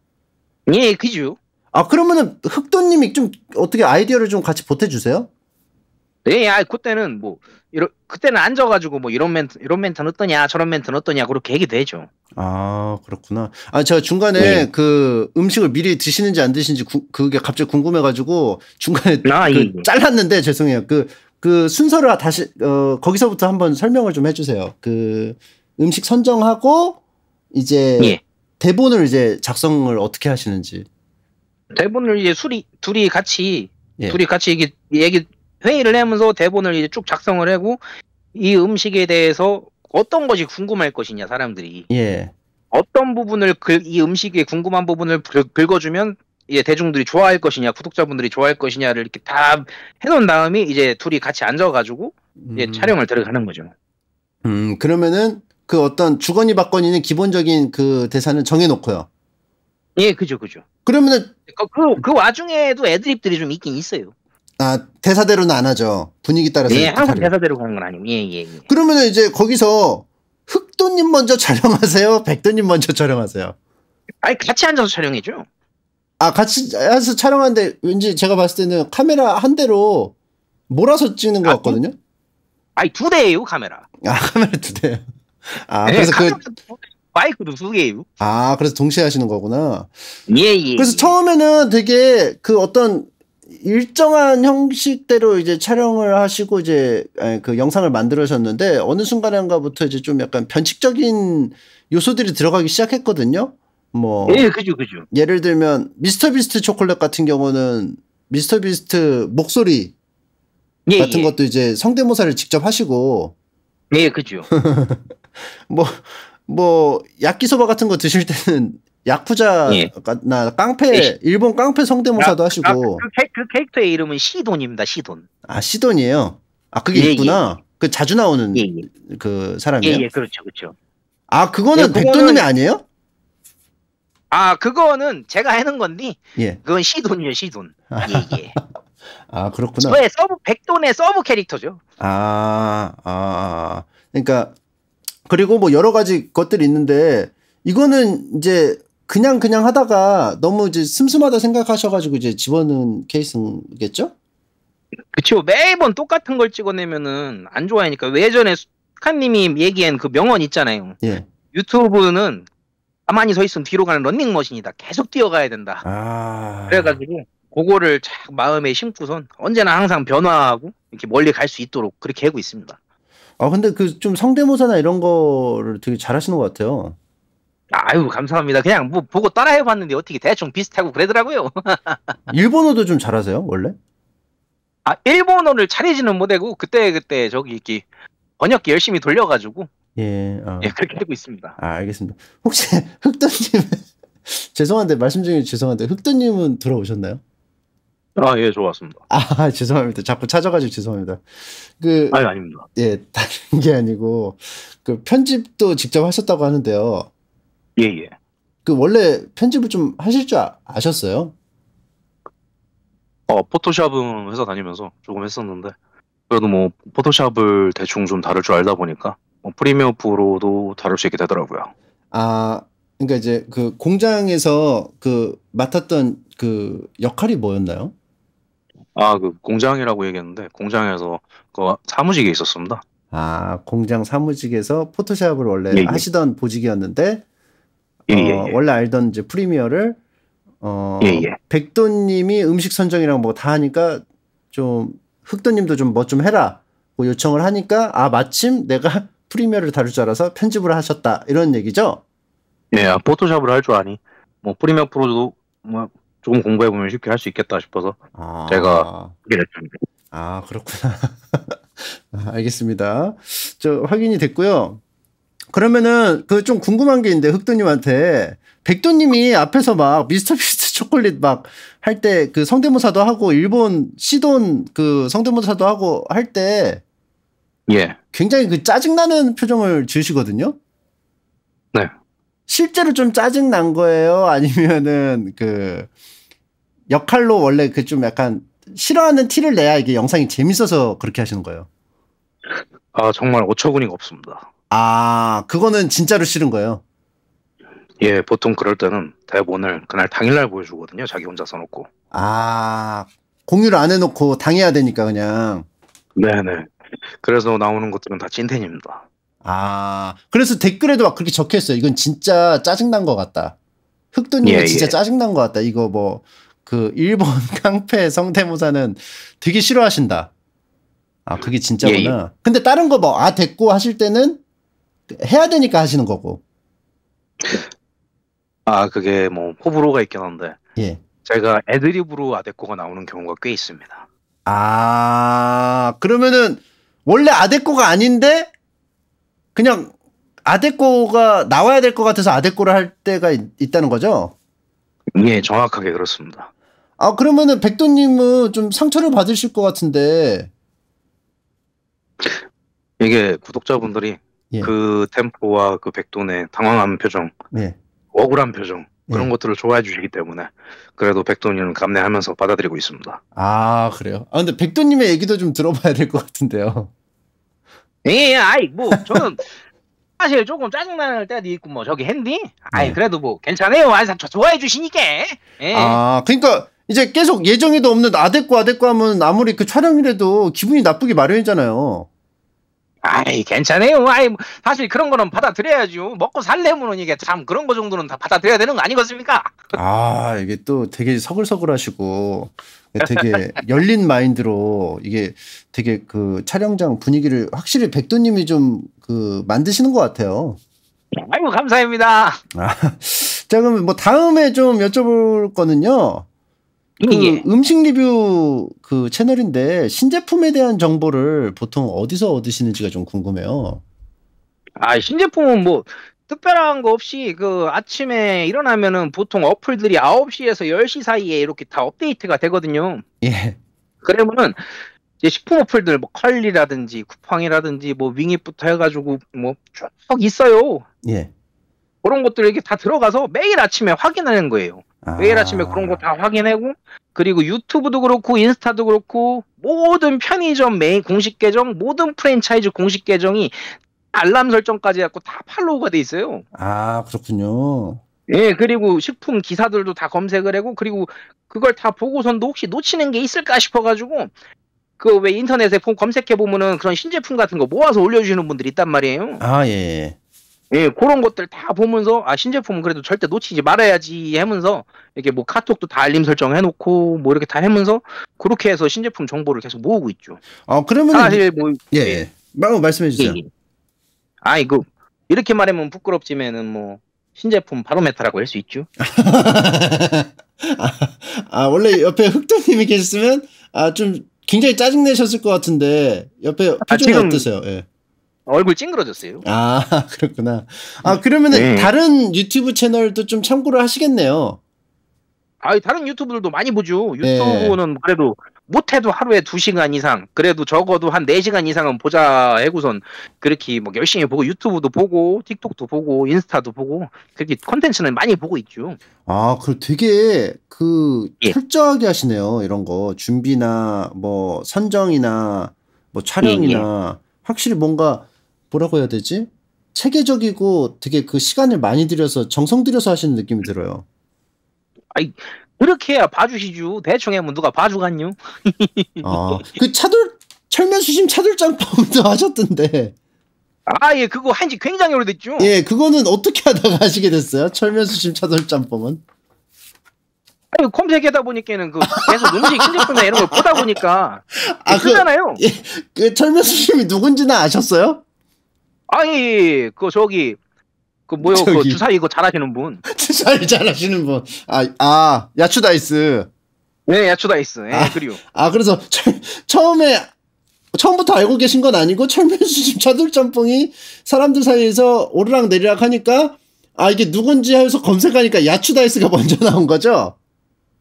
Speaker 1: 예, 그죠. 아, 그러면은 흑돈님이좀 어떻게 아이디어를 좀 같이 보태주세요?
Speaker 2: 네, 아, 그때는 뭐, 이런, 그때는 앉아가지고 뭐 이런 멘트, 이런 멘트는 어떠냐, 저런 멘트는 어떠냐, 그렇게 얘기 되죠.
Speaker 1: 아, 그렇구나. 아, 제가 중간에 네. 그 음식을 미리 드시는지 안 드시는지 구, 그게 갑자기 궁금해가지고 중간에 아, 그 예. 예. 잘랐는데 죄송해요. 그, 그 순서를 다시, 어, 거기서부터 한번 설명을 좀 해주세요. 그 음식 선정하고 이제 예. 대본을 이제 작성을 어떻게 하시는지.
Speaker 2: 대본을 이제 수리, 둘이 같이 예. 둘이 같이 이게 얘기 회의를 하면서 대본을 이제 쭉 작성을 하고 이 음식에 대해서 어떤 것이 궁금할 것이냐 사람들이. 예. 어떤 부분을 글, 이 음식에 궁금한 부분을 긁어주면 이제 대중들이 좋아할 것이냐 구독자분들이 좋아할 것이냐를 이렇게 다 해놓은 다음에 이제 둘이 같이 앉아가지고 이제 음. 촬영을 들어가는 거죠.
Speaker 1: 음 그러면은 그 어떤 주거니 받거니는 기본적인 그 대사는 정해놓고요.
Speaker 2: 예, 그죠, 그죠. 그러면은 그, 그, 그 와중에도 애드립들이 좀 있긴 있어요.
Speaker 1: 아 대사대로는 안 하죠. 분위기 따라서. 예, 항상 다르게.
Speaker 2: 대사대로 가는 건 아니고. 예, 예, 예.
Speaker 1: 그러면은 이제 거기서 흑도님 먼저 촬영하세요. [LAUGHS] 백도님 먼저 촬영하세요.
Speaker 2: 아니 같이 앉아서 촬영해죠.
Speaker 1: 아 같이 앉아서 촬영하는데 왠지 제가 봤을 때는 카메라 한 대로 몰아서 찍는 것 아, 같거든요.
Speaker 2: 아니 두 대예요 카메라.
Speaker 1: 아 [LAUGHS] 카메라 두 대요. 아, 예, 그래서 그
Speaker 2: 마이크도 두 개요. 아, 그래서
Speaker 1: 동시에 하시는 거구나.
Speaker 2: 예, 예, 예. 그래서
Speaker 1: 처음에는 되게 그 어떤 일정한 형식대로 이제 촬영을 하시고 이제 그 영상을 만들어셨는데 어느 순간인가부터 이제 좀 약간 변칙적인 요소들이 들어가기 시작했거든요. 뭐 예, 그죠, 그죠. 예를 들면 미스터 비스트 초콜릿 같은 경우는 미스터 비스트 목소리 예, 같은 예. 것도 이제 성대모사를 직접 하시고 예, 그죠. [LAUGHS] [LAUGHS] 뭐, 뭐, 야끼소바 같은 거 드실 때는 야쿠자나 예. 깡패 예. 일본 깡패 성대모사도 아, 하시고 아, 그,
Speaker 2: 그, 캐릭터의 이름은 시돈입니다 시돈
Speaker 1: 아 시돈이에요 아 그게 예, 있구나 예. 그 자주 나오는 예, 예. 그 사람이에요 예,
Speaker 2: 그렇죠 그렇죠
Speaker 1: 아 그거는 백도님이 그거는... 아니에요
Speaker 2: 아 그거는 제가 해는 건데 예. 그건 시돈이요 에 시돈
Speaker 1: 예예 [LAUGHS] 아 그렇구나 저의
Speaker 2: 서브 백돈의 서브 캐릭터죠
Speaker 1: 아 아, 아, 아. 그러니까 그리고 뭐 여러 가지 것들이 있는데 이거는 이제 그냥 그냥 하다가 너무 이제 슴슴하다 생각하셔가지고 이제 집어넣은 케이스겠죠?
Speaker 2: 그쵸 매번 똑같은 걸 찍어내면은 안 좋아하니까 예전에 스카님이 얘기한 그 명언 있잖아요. 예. 유튜브는 가만히 서 있으면 뒤로 가는 런닝머신이다. 계속 뛰어가야 된다. 아... 그래가지고 그거를 착 마음에 심고선 언제나 항상 변화하고 이렇게 멀리 갈 수 있도록 그렇게 하고 있습니다. 아 근데
Speaker 1: 그 좀 성대모사나 이런 거를 되게 잘하시는 것 같아요.
Speaker 2: 아유 감사합니다. 그냥 뭐 보고 따라해봤는데 어떻게 대충 비슷하고 그러더라고요. [LAUGHS] 일본어도 좀 잘하세요 원래? 아 일본어를 차리지는 못하고 그때 그때 저기 이렇게 번역기 열심히 돌려가지고
Speaker 1: 예, 어. 예 그렇게 되고 있습니다. 아 알겠습니다. 혹시 [LAUGHS] 흑도님 [LAUGHS] 죄송한데 말씀 중에 죄송한데 흑도님은 들어오셨나요?
Speaker 2: 아, 예, 좋았습니다.
Speaker 1: 아, [LAUGHS] 죄송합니다. 자꾸 찾아가지고 죄송합니다. 그. 아니, 아닙니다. 예, 다른 게 아니고, 그 편집도 직접 하셨다고 하는데요. 예, 예. 그 원래 편집을 좀 하실 줄 아,
Speaker 2: 아셨어요? 어, 포토샵은 회사 다니면서 조금 했었는데, 그래도 뭐, 포토샵을 대충 좀 다룰 줄 알다 보니까, 뭐 프리미어 프로도 다룰 수 있게 되더라고요.
Speaker 1: 아, 그러니까 이제 그 공장에서 그 맡았던 그 역할이 뭐였나요?
Speaker 2: 아, 그 공장이라고 얘기했는데 공장에서 그 사무직에 있었습니다. 아,
Speaker 1: 공장 사무직에서 포토샵을 원래 예, 예. 하시던 보직이었는데 예, 어, 예, 예. 원래 알던 이제 프리미어를 어, 예, 백도님이 음식 선정이랑 뭐 다 하니까 좀 흑도님도 좀 뭐좀 뭐 해라 뭐 요청을 하니까 아 마침 내가 [LAUGHS] 프리미어를 다룰 줄 알아서 편집을 하셨다 이런 얘기죠?
Speaker 2: 네, 아, 포토샵을 할 줄 아니 뭐 프리미어 프로도 뭐 조금 공부해 보면 쉽게 할 수 있겠다 싶어서 아... 제가 그게 됐습니다. 아 그렇구나.
Speaker 1: 아, [LAUGHS] 알겠습니다. 저 확인이 됐고요. 그러면은 그 좀 궁금한 게 있는데 흑도님한테 백도님이 앞에서 막 미스터 피스트 [LAUGHS] 초콜릿 막 할 때 그 성대모사도 하고 일본 시돈 그 성대모사도 하고 할 때 예. 굉장히 그 짜증나는 표정을 지으시거든요. 실제로 좀 짜증 난 거예요? [LAUGHS] 아니면은 그 역할로 원래 그 좀 약간 싫어하는 티를 내야 이게 영상이 재밌어서 그렇게 하시는 거예요?
Speaker 2: 아 정말 어처구니가 없습니다.
Speaker 1: 아 그거는 진짜로 싫은 거예요?
Speaker 2: 예 보통 그럴 때는 대본을 그날 당일날 보여주거든요. 자기 혼자 써놓고.
Speaker 1: 아 공유를 안 해놓고 당해야 되니까 그냥.
Speaker 2: 네네. 그래서 나오는 것들은 다 찐텐입니다. 아
Speaker 1: 그래서 댓글에도 막 그렇게 적혀있어요. 이건 진짜 짜증난 것 같다. 흑두님이 예, 진짜 예. 짜증난 것 같다. 이거 뭐 그 일본 [LAUGHS] 깡패 성대모사는 되게 싫어하신다. 아 그게 진짜구나. 예, 예. 근데 다른 거 뭐아 됐고 하실 때는 해야 되니까 하시는 거고.
Speaker 2: 아 그게 뭐 호불호가 있긴 한데. 예. 제가 애드립으로 아데코가 나오는 경우가 꽤 있습니다.
Speaker 1: 아 그러면은 원래 아데코가 아닌데 그냥 아데코가 나와야 될 것 같아서 아데코를 할 때가 있, 다는 거죠? 예, 정확하게 그렇습니다. 아, 그러면은 백도님은 좀 상처를 받으실 것 같은데.
Speaker 2: 이게 구독자분들이 예. 그 템포와 그 백돈의 당황한 표정, 예. 억울한 표정, 그런 예. 것들을 좋아해 주시기 때문에 그래도 백돈님은 감내하면서 받아들이고 있습니다.
Speaker 1: 아 그래요? 아 근데 백돈님의 얘기도 좀 들어봐야 될 것 같은데요. 예,
Speaker 2: 예, 아이 뭐 [LAUGHS] 저는 사실 조금 짜증날 때도 있고 뭐 저기 핸디 아이 네. 그래도 뭐 괜찮아요 아이 저 좋아해 주시니까 예.
Speaker 1: 아 그러니까 이제 계속 예정에도 없는 아데코아데코 하면 아무리 그 촬영이라도 기분이 나쁘게 마련이잖아요
Speaker 2: 아이 괜찮아요. 아이 뭐, 사실 그런 거는 받아들여야죠. 먹고 살려면 이게 참 그런 거 정도는 다 받아들여야 되는 거 아니겠습니까?
Speaker 1: 아 이게 또 되게 서글서글하시고 되게 열린 마인드로 이게 되게 그 촬영장 분위기를 확실히 백두님이좀 그 만드시는 것 같아요.
Speaker 2: 아이고 감사합니다.
Speaker 1: 아, [LAUGHS] 자 그럼 뭐 다음에 좀 여쭤볼 거는요. 그 예. 음식 리뷰 그 채널인데 신제품에 대한 정보를 보통 어디서 얻으시는지가 좀 궁금해요.
Speaker 2: 아 신제품은 뭐 특별한 거 없이 그 아침에 일어나면은 보통 어플들이 9시에서 10시 사이에 이렇게 다 업데이트가 되거든요. 예. 그러면은 이제 식품 어플들 뭐 컬리라든지 쿠팡이라든지 뭐 윙잇부터 해가지고 뭐쭉 있어요. 예. 그런 것들 이렇게 다 들어가서 매일 아침에 확인하는 거예요. 아. 매일 아침에 그런 거 다 확인하고 그리고 유튜브도 그렇고 인스타도 그렇고 모든 편의점 메인 공식 계정 모든 프랜차이즈 공식 계정이 알람 설정까지 해갖고 다 팔로우가 돼 있어요.
Speaker 1: 아 그렇군요.
Speaker 2: 예 그리고 식품 기사들도 다 검색을 하고 그리고 그걸 다 보고선도 혹시 놓치는 게 있을까 싶어가지고 그 왜 인터넷에 검색해 보면은 그런 신제품 같은 거 모아서 올려주시는 분들이 있단 말이에요. 아 예. 예. 예, 그런 것들 다 보면서 아 신제품은 그래도 절대 놓치지 말아야지 하면서 이렇게 뭐 카톡도 다 알림 설정 해놓고 뭐 이렇게 다 하면서 그렇게 해서 신제품 정보를 계속 모으고 있죠. 아 그러면 사실 아, 예, 뭐 예, 예. 말 예. 말씀해 주세요. 예, 예. 아 이거 그, 이렇게 말하면 부끄럽지만은 뭐 신제품 바로메타라고 할 수 있죠. [LAUGHS] 아, 아,
Speaker 1: 원래 옆에 흑도님이 계셨으면 아 좀 굉장히 짜증 내셨을 것 같은데 옆에 표정 아, 어떠세요? 예.
Speaker 2: 얼굴 찡그러졌어요.
Speaker 1: 아 [LAUGHS] 그렇구나. 아 네. 그러면은 네. 다른 유튜브 채널도 좀 참고를
Speaker 2: 하시겠네요. 아 다른 유튜브들도 많이 보죠. 네. 유튜브는 네. 그래도 못해도 하루에 2시간 이상, 그래도 적어도 한 4시간 이상은 보자 해고선 그렇게 뭐 열심히 보고 유튜브도 보고 틱톡도 보고 인스타도 보고 그렇게 컨텐츠는 많이 보고 있죠.
Speaker 1: 아, 그 되게 그 예. 철저하게 하시네요. 이런 거 준비나 뭐 선정이나 뭐 촬영이나 예, 예. 확실히 뭔가 뭐라고 해야 되지? 체계적이고 되게 그 시간을 많이 들여서 정성 들여서 하시는 느낌이
Speaker 2: 들어요. 아이 그렇게 해야 봐주시죠. 대충 해면 누가 봐주간요?
Speaker 1: [LAUGHS] 아,
Speaker 2: 그 차돌 철면수심 차돌장판도
Speaker 1: 하셨던데.
Speaker 2: 아, 예, 그거 한지 굉장히 오래됐죠. 예,
Speaker 1: 그거는 어떻게 하다가 하시게 됐어요? 철면수심 차돌짬뽕은?
Speaker 2: 아니, 검색하다 보니까는 그 계속 음식 신제품이나 이런 걸 보다 보니까 아, 쓰잖아요. 그 예, 예, 그 철면수심이
Speaker 1: 누군지는 아셨어요?
Speaker 2: 아니 그 저기 그 뭐요 그 주사 위 이거 잘하시는 분. [LAUGHS] 주사위
Speaker 1: 잘하시는 분. 아, 아, 야추다이스.
Speaker 2: 네, 야추다이스. 예, 네, 아, 그리고.
Speaker 1: 아, 그래서 처, 처음에, 처음부터 알고 계신 건 아니고, 철면수 [LAUGHS] 집 차돌짬뽕이 사람들 사이에서 오르락 내리락 하니까, 아, 이게 누군지 해서 검색하니까 야추다이스가 먼저 나온 거죠?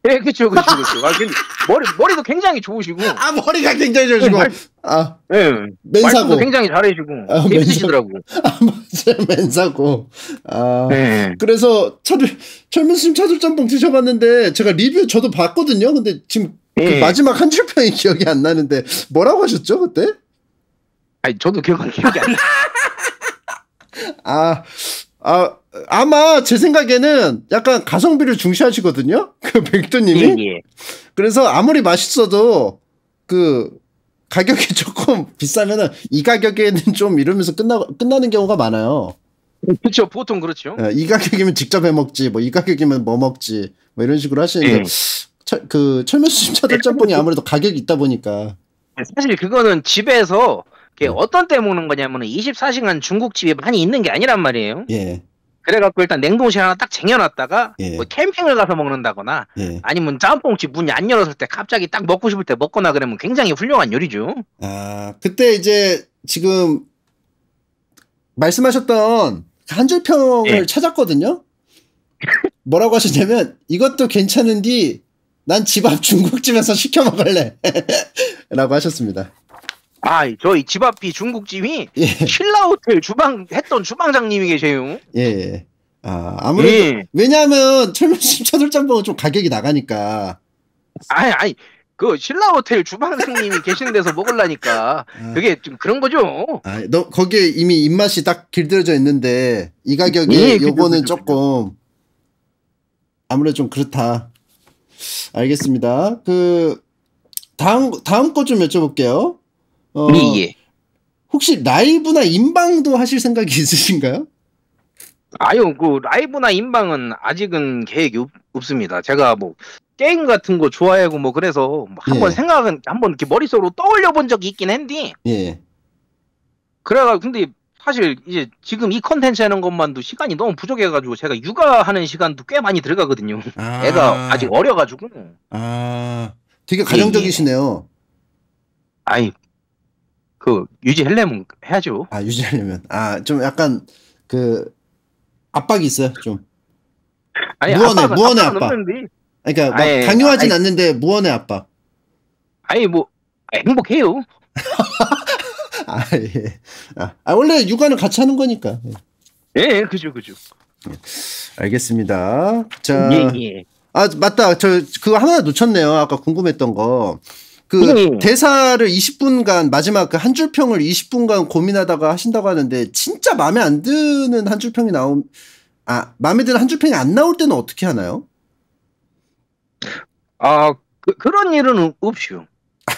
Speaker 1: 예, 그쵸, 그쵸, 그쵸. 아, 근데 그 머리, 머리도 굉장히 좋으시고. 아, 머리가 굉장히 좋으시고. 네, 말, 아, 예. 맨사고. 굉장히 잘해주고. 아, 맨사더라고 [LAUGHS] 아, 맞아요. 맨사고. 아. 네. 그래서 차들, 젊은 수님차들짬뽕 드셔봤는데, 제가 리뷰 저도 봤거든요. 근데 지금 그 예. 그 마지막 한 줄평이 [LAUGHS] 기억이 안 나는데, 뭐라고 하셨죠, 그때? 아니, 저도 기억, 기억이 안 나. 아. 아, 아마 제 생각에는 약간 가성비를 중시하시거든요? [LAUGHS] 그 백두님이. 예, 예. 그래서 아무리 맛있어도 그 가격이 [LAUGHS] 조금 비싸면은 이 가격에는 좀 이러면서 끝나, 끝나는 경우가 많아요. 그렇죠. 보통 그렇죠. 예, 이 가격이면 직접 해 먹지, 뭐 이 가격이면 뭐 먹지, 뭐 이런 식으로 하시는데, 예. 철, 그 철면수심 차돌 [LAUGHS] 짬뽕이 아무래도 가격이 있다 보니까.
Speaker 2: 네, 사실 그거는 집에서 그게 예, 네. 예. 어떤 때 먹는 거냐면 24시간 중국집이 많이 있는 게 아니란 말이에요. 예. 그래갖고 일단 냉동실 하나 딱 쟁여놨다가 예. 뭐 캠핑을 가서 먹는다거나 예. 아니면 짬뽕집 문이 안 열었을 때 갑자기 딱 먹고 싶을 때 먹거나 그러면 굉장히 훌륭한 요리죠. 아 그때 이제 지금
Speaker 1: 말씀하셨던 그 한줄평을 예. 찾았거든요. 뭐라고 하셨냐면 이것도 괜찮은데 난 집 앞 중국집에서 시켜 먹을래 [LAUGHS] 라고 하셨습니다.
Speaker 2: 아, 저희 집 앞이 중국집이 예. 신라호텔 주방 했던 주방장님이 계세요.
Speaker 1: 예. 예. 아, 아무래도 예.
Speaker 2: 왜냐하면
Speaker 1: 철면심 차돌짬뽕은 좀 가격이 나가니까.
Speaker 2: 아니, 아니. 그 신라호텔 주방장님이 [LAUGHS] 계시는 데서 먹으려니까 아. 그게 좀 그런 거죠. 아, 너 거기에 이미
Speaker 1: 입맛이 딱 길들여져 있는데 이 가격에 예, 요거는 조금 아무래도 좀 그렇다. 알겠습니다. 그 다음 다음 거좀 여쭤볼게요. 어, 예, 예. 혹시 라이브나 인방도 하실 생각이 [LAUGHS] 있으신가요?
Speaker 2: 아유, 그 라이브나 인방은 아직은 계획이 없, 습니다 제가 뭐 게임 같은 거 좋아하고 뭐 그래서 뭐 한번 예. 생각은 한번 이렇게 머릿속으로 떠올려 본 적이 있긴 했는데. 예. 그래가 근데 사실 이제 지금 이 컨텐츠 하는 것만도 시간이 너무 부족해가지고 제가 육아하는 시간도 꽤 많이 들어가거든요. 아~ 애가 아직 어려가지고.
Speaker 1: 아, 되게 가정적이시네요. 예. 예. 아이 그 유지하려면 해야죠. 아 유지하려면 아좀 약간 그 압박이 있어요 좀. 아니, 무언의 무언의 압박.
Speaker 2: 그러니까 막 아니, 강요하진 아니,
Speaker 1: 않는데 무언의 압박. 아니 뭐 행복해요. [LAUGHS] 아 예. 아, 아, 원래 육아는 같이 하는 거니까.
Speaker 2: 예, 예 그죠 그죠. 예.
Speaker 1: 알겠습니다. 자. 예, 예. 아 맞다 저 그거 하나 놓쳤네요 아까 궁금했던 거그 음. 대사를 20분간 마지막 그 한 줄 평을 20분간 고민하다가 하신다고 하는데 진짜 마음에 안 드는 한 줄 평이 나옴 아 마음에 드는 한 줄 평이 안 나올 때는 어떻게 하나요?
Speaker 2: 아 그, 런 일은 없슈그 아,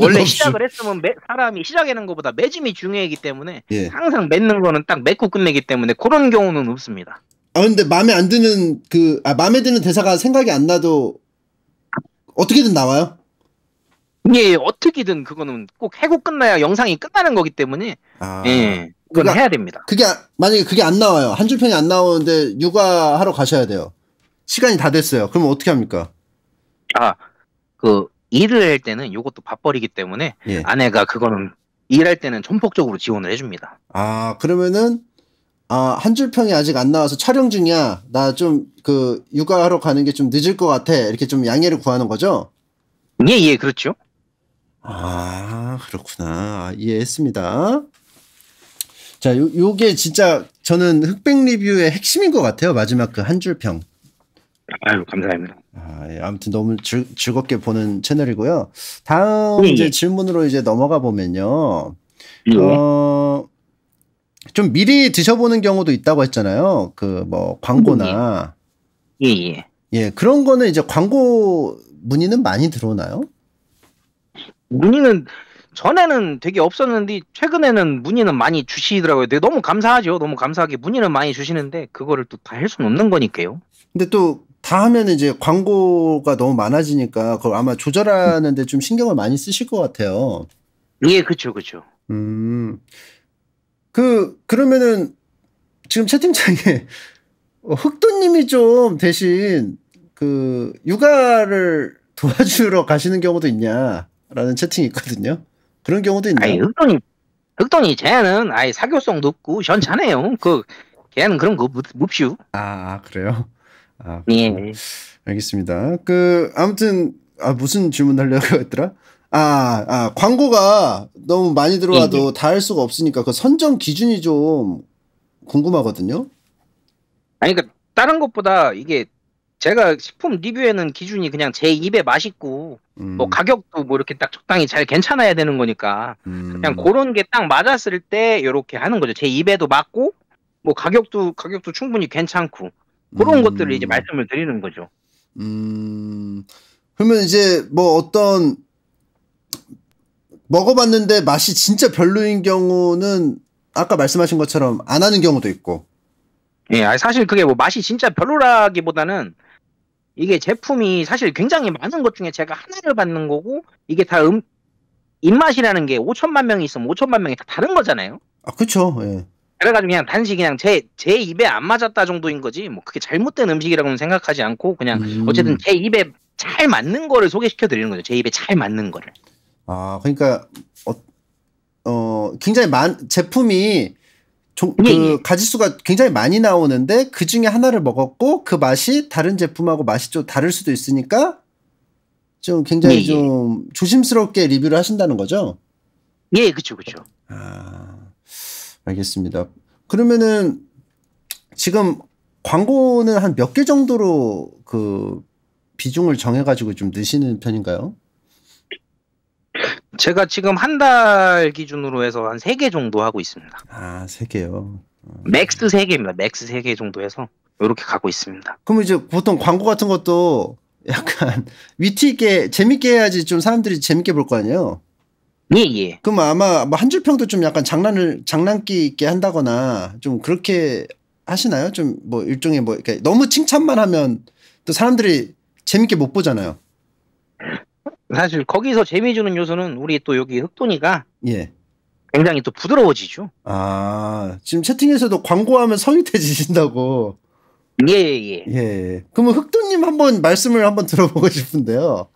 Speaker 2: 원래 없슈. 시작을 했으면 매, 사람이 시작하는 것보다 매짐이 중요하기 때문에 예. 항상 맺는 거는 딱 맺고 끝내기 때문에 그런 경우는 없습니다.
Speaker 1: 아 근데 마음에 안 드는 그아
Speaker 2: 마음에 드는 대사가 생각이 안 나도 어떻게든 나와요? 예, 어떻게든 그거는 꼭 해고 끝나야 영상이 끝나는 거기 때문에 아, 예, 그건 그러니까, 해야 됩니다.
Speaker 1: 그게 만약에 그게 안 나와요. 한줄평이안 나오는데 육아하러 가셔야 돼요. 시간이 다 됐어요. 그러면 어떻게 합니까?
Speaker 2: 아, 그 일을 할 때는 이것도 밥벌이기 때문에 예. 아내가 그거는 일할 때는 전폭적으로 지원을 해줍니다.
Speaker 1: 아, 그러면은 아, 한줄 평이 아직 안 나와서 촬영 중이야. 나 좀 그 육아하러 가는 게 좀 늦을 것 같아. 이렇게 좀 양해를 구하는 거죠?
Speaker 2: 예, 예, 그렇죠.
Speaker 1: 아, 그렇구나. 아, 이해했습니다. 자, 요, 요게 진짜 저는 흑백 리뷰의 핵심인 것 같아요. 마지막 그 한 줄 평.
Speaker 2: 아유, 감사합니다.
Speaker 1: 아, 예, 아무튼 너무 즐, 즐겁게 보는 채널이고요. 다음 네, 네, 이제 질문으로 이제 넘어가 보면요. 네. 어, 좀 미리 드셔보는 경우도 있다고 했잖아요. 그 뭐 광고나. 네, 네.
Speaker 2: 예, 예. 예, 그런 거는 이제 광고 문의는 많이 들어오나요? 문의는 전에는 되게 없었는데 최근에는 문의는 많이 주시더라고요. 되게 너무 감사하죠. 너무 감사하게 문의는 많이 주시는데 그거를 또 다 할 수는 없는 거니까요. 근데 또
Speaker 1: 다 하면 이제 광고가 너무 많아지니까 그걸 아마 조절하는데 좀 신경을 많이 쓰실 것 같아요.
Speaker 2: 예, 그렇죠, 그렇죠.
Speaker 1: 음, 그 그러면은 지금 채팅창에 [LAUGHS] 어, 흑도님이 좀 대신 그 육아를 도와주러 가시는 경우도 있냐?
Speaker 2: 라는 채팅이 있거든요. 그런 경우도 있나요? 아니, 흑돈이, 흑돈이 쟤는 아예 사교성 높고 현찮아요. 그, 걔는 그런 거 몹슈. 아, 아, 그래요? 아, 그렇 예.
Speaker 1: 알겠습니다. 그, 아무튼, 아, 무슨 질문 하려고 [LAUGHS] 했더라? 아, 아, 광고가 너무 많이 들어와도 예. 예. 다할 수가 없으니까 그 선정 기준이
Speaker 2: 좀 궁금하거든요. 아니, 그러니까 다른 것보다 이게 제가 식품 리뷰에는 기준이 그냥 제 입에 맛있고 뭐 음. 뭐 가격도 뭐 이렇게 딱 적당히 잘 괜찮아야 되는 거니까 음. 그냥 그런 게 딱 맞았을 때 이렇게 하는 거죠. 제 입에도 맞고 뭐 가격도 가격도 충분히 괜찮고 그런 음. 것들을 이제 말씀을 드리는 거죠.
Speaker 1: 음 그러면 이제 뭐 어떤 먹어봤는데 맛이 진짜 별로인 경우는 아까 말씀하신
Speaker 2: 것처럼 안 하는 경우도 있고. 예, 사실 그게 뭐 맛이 진짜 별로라기보다는 이게 제품이 사실 굉장히 많은 것 중에 제가 하나를 받는 거고 이게 다 음, 입맛이라는 게 5천만 명이 있으면 5천만 명이 다 다른 거잖아요.
Speaker 1: 아 그렇죠. 예.
Speaker 2: 그래가지고 그냥 단지 그냥 제 제 입에 안 맞았다 정도인 거지 뭐 그게 잘못된 음식이라고는 생각하지 않고 그냥 음. 어쨌든 제 입에 잘 맞는 거를 소개시켜 드리는 거죠. 제 입에 잘 맞는 거를.
Speaker 1: 아 그러니까 어, 어 굉장히 많 제품이 종, 예, 그 예. 가지수가 굉장히 많이 나오는데 그 중에 하나를 먹었고 그 맛이 다른 제품하고 맛이 좀 다를 수도 있으니까 좀 굉장히 예. 예. 좀 조심스럽게 리뷰를 하신다는 거죠? 예, 그렇죠, 그렇죠. 아, 알겠습니다. 그러면은 지금 광고는 한 몇 개 정도로 그 비중을 정해가지고 좀넣시는 편인가요?
Speaker 2: 제가 지금 한 달 기준으로 해서 한 3개 정도 하고 있습니다. 아, 3개요. 맥스 3개입니다. 맥스 3개 정도 해서 이렇게 가고 있습니다. 그럼 이제 보통
Speaker 1: 광고 같은 것도 약간 [LAUGHS] 위트 있게 재밌게 해야지 좀 사람들이 재밌게 볼 거 아니에요? 예, 예. 그럼 아마 뭐 한줄 평도 좀 약간 장난을 장난기 있게 한다거나 좀 그렇게 하시나요? 좀 뭐 일종의 뭐 너무 칭찬만 하면
Speaker 2: 또 사람들이 재밌게
Speaker 1: 못 보잖아요.
Speaker 2: 사실 거기서 재미 주는 요소는 우리 또 여기 흑돈이가 예. 굉장히 또 부드러워지죠.
Speaker 1: 아 지금 채팅에서도 광고하면 성의태지신다고. 예예. 예. 예. 그러면 흑돈님 한번 말씀을 한번 들어보고 싶은데요.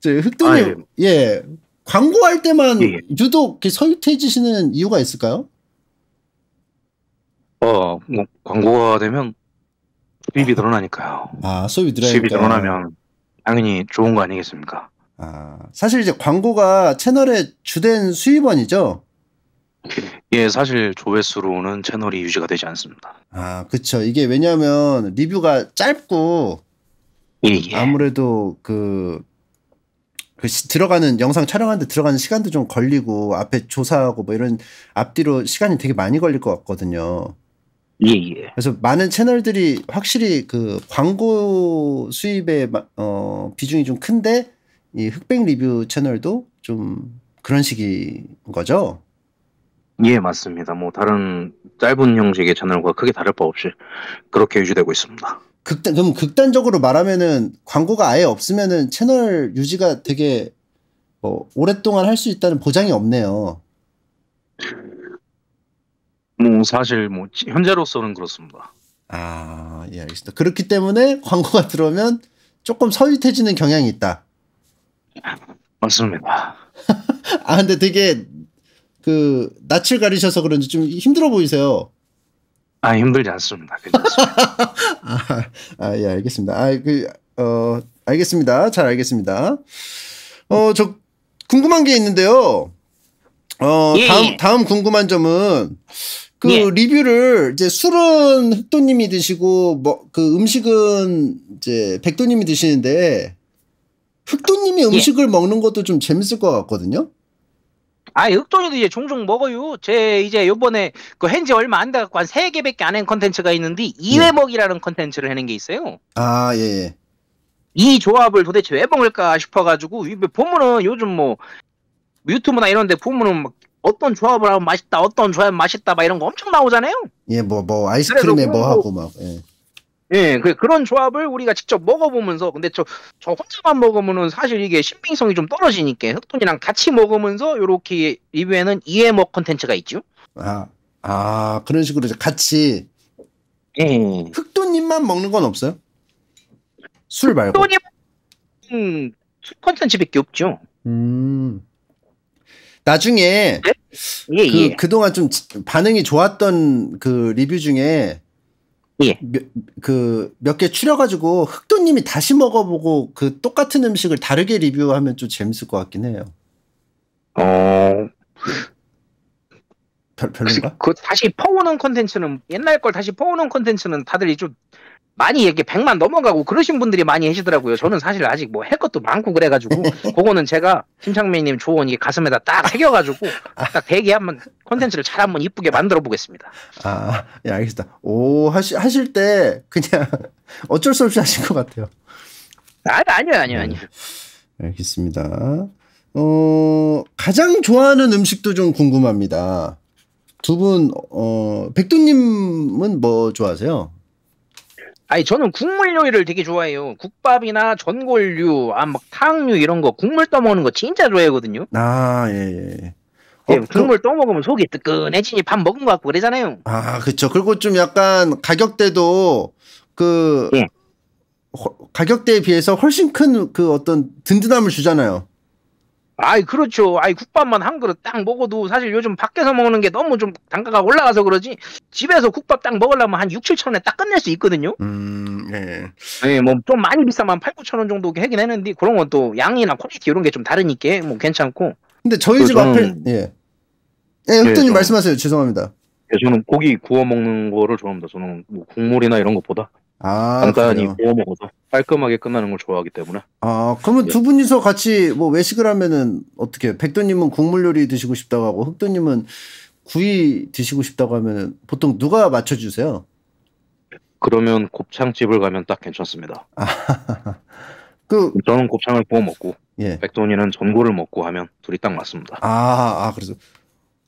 Speaker 1: 저 흑돈님 아, 예. 예. 광고할 때만 예. 예. 유독 성의태지시는 이유가 있을까요?
Speaker 2: 어, 뭐, 광고가 되면 수입이 늘어나니까요. 아, 수입이 늘어나니까. 수입이 늘어나면 당연히 좋은 거 아니겠습니까? 아,
Speaker 1: 사실 이제 광고가 채널의 주된 수입원이죠.
Speaker 2: 예, 사실 조회수로는 채널이 유지가 되지 않습니다.
Speaker 1: 아, 그렇죠. 이게 왜냐하면 리뷰가 짧고 예, 예. 아무래도 그, 그 시, 들어가는 영상 촬영하는데 들어가는 시간도 좀 걸리고 앞에 조사하고 뭐 이런 앞뒤로 시간이 되게 많이 걸릴 것 같거든요. 예, 예. 그래서 많은 채널들이 확실히 그 광고 수입의 어, 비중이 좀 큰데 이 흑백 리뷰 채널도
Speaker 2: 좀 그런 식인 거죠? 예, 맞습니다. 뭐 다른 짧은 형식의 채널과 크게 다를 바 없이 그렇게 유지되고 있습니다.
Speaker 1: 극단 좀 극단적으로 말하면은 광고가 아예 없으면은 채널 유지가 되게 뭐 오랫동안 할 수 있다는 보장이 없네요.
Speaker 2: 뭐 사실 뭐 현재로서는 그렇습니다. 아, 예, 알겠습니다.
Speaker 1: 그렇기 때문에 광고가 들어오면 조금 서윗해지는 경향이 있다.
Speaker 2: 맞습니다.
Speaker 1: [LAUGHS] 아 근데 되게 그 낯을 가리셔서 그런지 좀 힘들어
Speaker 2: 보이세요. 아 힘들지 않습니다. 괜찮습니다.
Speaker 1: 아예 [LAUGHS] 아, 아 예, 알겠습니다. 아그어 알겠습니다. 잘 알겠습니다. 어저 궁금한 게 있는데요. 어 예, 다음 예. 다음 궁금한 점은 그 예. 리뷰를 이제 술은 흑도님이 드시고 뭐 그 음식은 이제 백도님이 드시는데 흑도님이 예. 음식을 예. 먹는 것도 좀 재밌을 것 같거든요.
Speaker 2: 아, 흑돈이도 이제 종종 먹어요. 제 이제 요번에 그 헨지 얼마 안 돼갖고 한 3개밖에 안한 컨텐츠가 있는데, 이회먹이라는 예. 컨텐츠를 해낸 게 있어요. 아, 예, 예. 이 조합을 도대체 왜 먹을까 싶어가지고, 보면은 요즘 뭐, 유튜브나 이런데 보면은 막 어떤 조합을 하면 맛있다, 어떤 조합 맛있다, 막 이런 거 엄청 나오잖아요.
Speaker 1: 예, 뭐, 뭐, 아이스크림에 뭐 하고 막, 예.
Speaker 2: 예, 그 그런 조합을 우리가 직접 먹어보면서 근데 저 저 혼자만 먹으면은 사실 이게 신빙성이 좀 떨어지니까 흑돈이랑 같이 먹으면서 요렇게 리뷰에는 이해먹 컨텐츠가 있죠.
Speaker 1: 아, 아 그런 식으로 같이 예. 흑돈님만 먹는 건 없어요? 술 말고. 흑돈님 음, 술 컨텐츠밖에 없죠. 음. 나중에 네? 예, 그 예. 그동안 좀 반응이 좋았던 그 리뷰 중에 예. 그몇 그 개 추려가지고 흑도님이 다시 먹어보고 그 똑같은 음식을 다르게 리뷰하면 좀 재밌을 것 같긴 해요.
Speaker 2: 어. 별, 별론가? 그, 그 다시 퍼오는 컨텐츠는 옛날 걸 다시 퍼오는 컨텐츠는 다들 좀 많이 이게 렇 100만 넘어가고 그러신 분들이 많이 계시더라고요. 저는 사실 아직 뭐 할 것도 많고 그래가지고 [LAUGHS] 그거는 제가 심창민님 조언 이게 가슴에다 딱 새겨가지고 아. 딱 대기 한번 컨텐츠를 잘 한번 이쁘게 만들어 보겠습니다.
Speaker 1: 아, 예, 알겠습니다. 오 하시, 하실 때 그냥 [LAUGHS] 어쩔 수 없이 하신 것 같아요.
Speaker 2: 아, 아니요, 아니요, 네. 아니요.
Speaker 1: 네, 알겠습니다. 어 가장 좋아하는 음식도 좀 궁금합니다. 두 분, 어, 백두님은 뭐 좋아하세요?
Speaker 2: 아니 저는 국물 요리를 되게 좋아해요. 국밥이나 전골류, 아 막 탕류 이런 거 국물 떠먹는 거 진짜 좋아하거든요. 아 예. 예. 예. 예 어, 그 국물 또 먹으면 속이 뜨끈해지니 밥 먹은 것 같고 그러잖아요.
Speaker 1: 아 그렇죠. 그리고 좀 약간 가격대도 그 예. 가격대에 비해서 훨씬 큰 그 어떤 든든함을 주잖아요.
Speaker 2: 아이 그렇죠. 아이 국밥만 한 그릇 딱 먹어도 사실 요즘 밖에서 먹는 게 너무 좀 단가가 올라가서 그러지 집에서 국밥 딱 먹으려면 한 6, 7천 원에 딱 끝낼 수 있거든요. 음, 예. 예, 네, 뭐좀 많이 비싸면 8, 9천 원 정도 하긴 했는데 그런 건 또 양이나 퀄리티 이런 게 좀 다르니까 뭐 괜찮고.
Speaker 1: 근데 저희 집 저는... 앞에 예.
Speaker 2: 예, 흑돈님 네, 예, 말씀하세요. 죄송합니다. 예, 저는 고기 구워 먹는 거를 좋아합니다. 저는 뭐 국물이나 이런 것보다
Speaker 1: 아, 간단히 구워
Speaker 2: 먹어서 깔끔하게 끝나는 걸 좋아하기 때문에.
Speaker 1: 아, 그러면 예. 두 분이서 같이 뭐 외식을 하면은 어떻게? 백도님은 국물 요리 드시고 싶다고 하고 흑도님은 구이 드시고 싶다고 하면은 보통 누가 맞춰주세요?
Speaker 2: 그러면 곱창집을 가면 딱 괜찮습니다. 아, [LAUGHS] 그 저는 곱창을 구워 먹고, 예. 백돈이는 전골을 먹고 하면 둘이 딱 맞습니다.
Speaker 1: 아, 아 그래서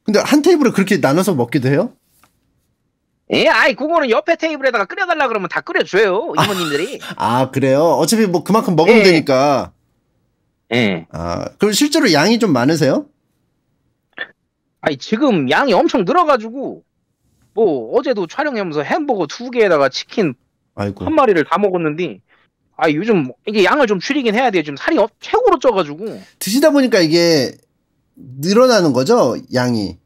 Speaker 1: 근데 한 테이블에 그렇게 나눠서 먹기도 해요?
Speaker 2: 예, 아이 그거는 옆에 테이블에다가 끓여달라 그러면 다 끓여줘요 아, 이모님들이. 아,
Speaker 1: 아 그래요? 어차피 뭐 그만큼 먹으면 예. 되니까. 예. 아 그럼 실제로 양이 좀
Speaker 2: 많으세요? 아니 지금 양이 엄청 늘어가지고 뭐 어제도 촬영하면서 햄버거 두 개에다가 치킨 아이고. 한 마리를 다 먹었는데 아 요즘 이게 양을 좀 줄이긴 해야 돼요. 지금 살이 최고로 쪄가지고
Speaker 1: 드시다 보니까 이게 늘어나는 거죠 양이.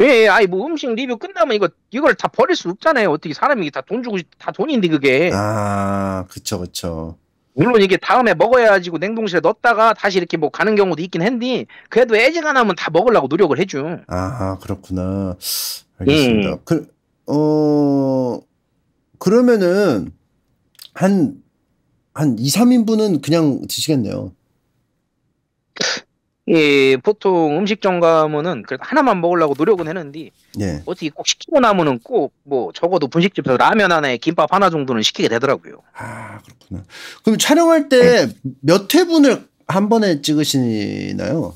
Speaker 2: 예, 예, 아니 뭐 음식 리뷰 끝나면 이거 이걸 다 버릴 수 없잖아요. 어떻게 사람이 다 돈 주고 다 돈인데 그게. 아, 그쵸 그쵸. 물론 이게 다음에 먹어야 지고 냉동실에 넣었다가 다시 이렇게 뭐 가는 경우도 있긴 했니 그래도 애지가 나면 다 먹으려고 노력을 해줘.
Speaker 1: 아 그렇구나. 알겠습니다. 예. 그, 어 그러면은 한한 한 2, 3인분은 그냥 드시겠네요.
Speaker 2: 예, 보통 음식 점가면은 그래도 하나만 먹으려고 노력은 했는데 예. 어떻게 꼭 시키고 나면은 꼭 뭐 적어도 분식집에서 라면 하나에 김밥 하나 정도는 시키게 되더라고요. 아
Speaker 1: 그렇구나. 그럼 촬영할 때몇 네. 회분을 한 번에 찍으시나요?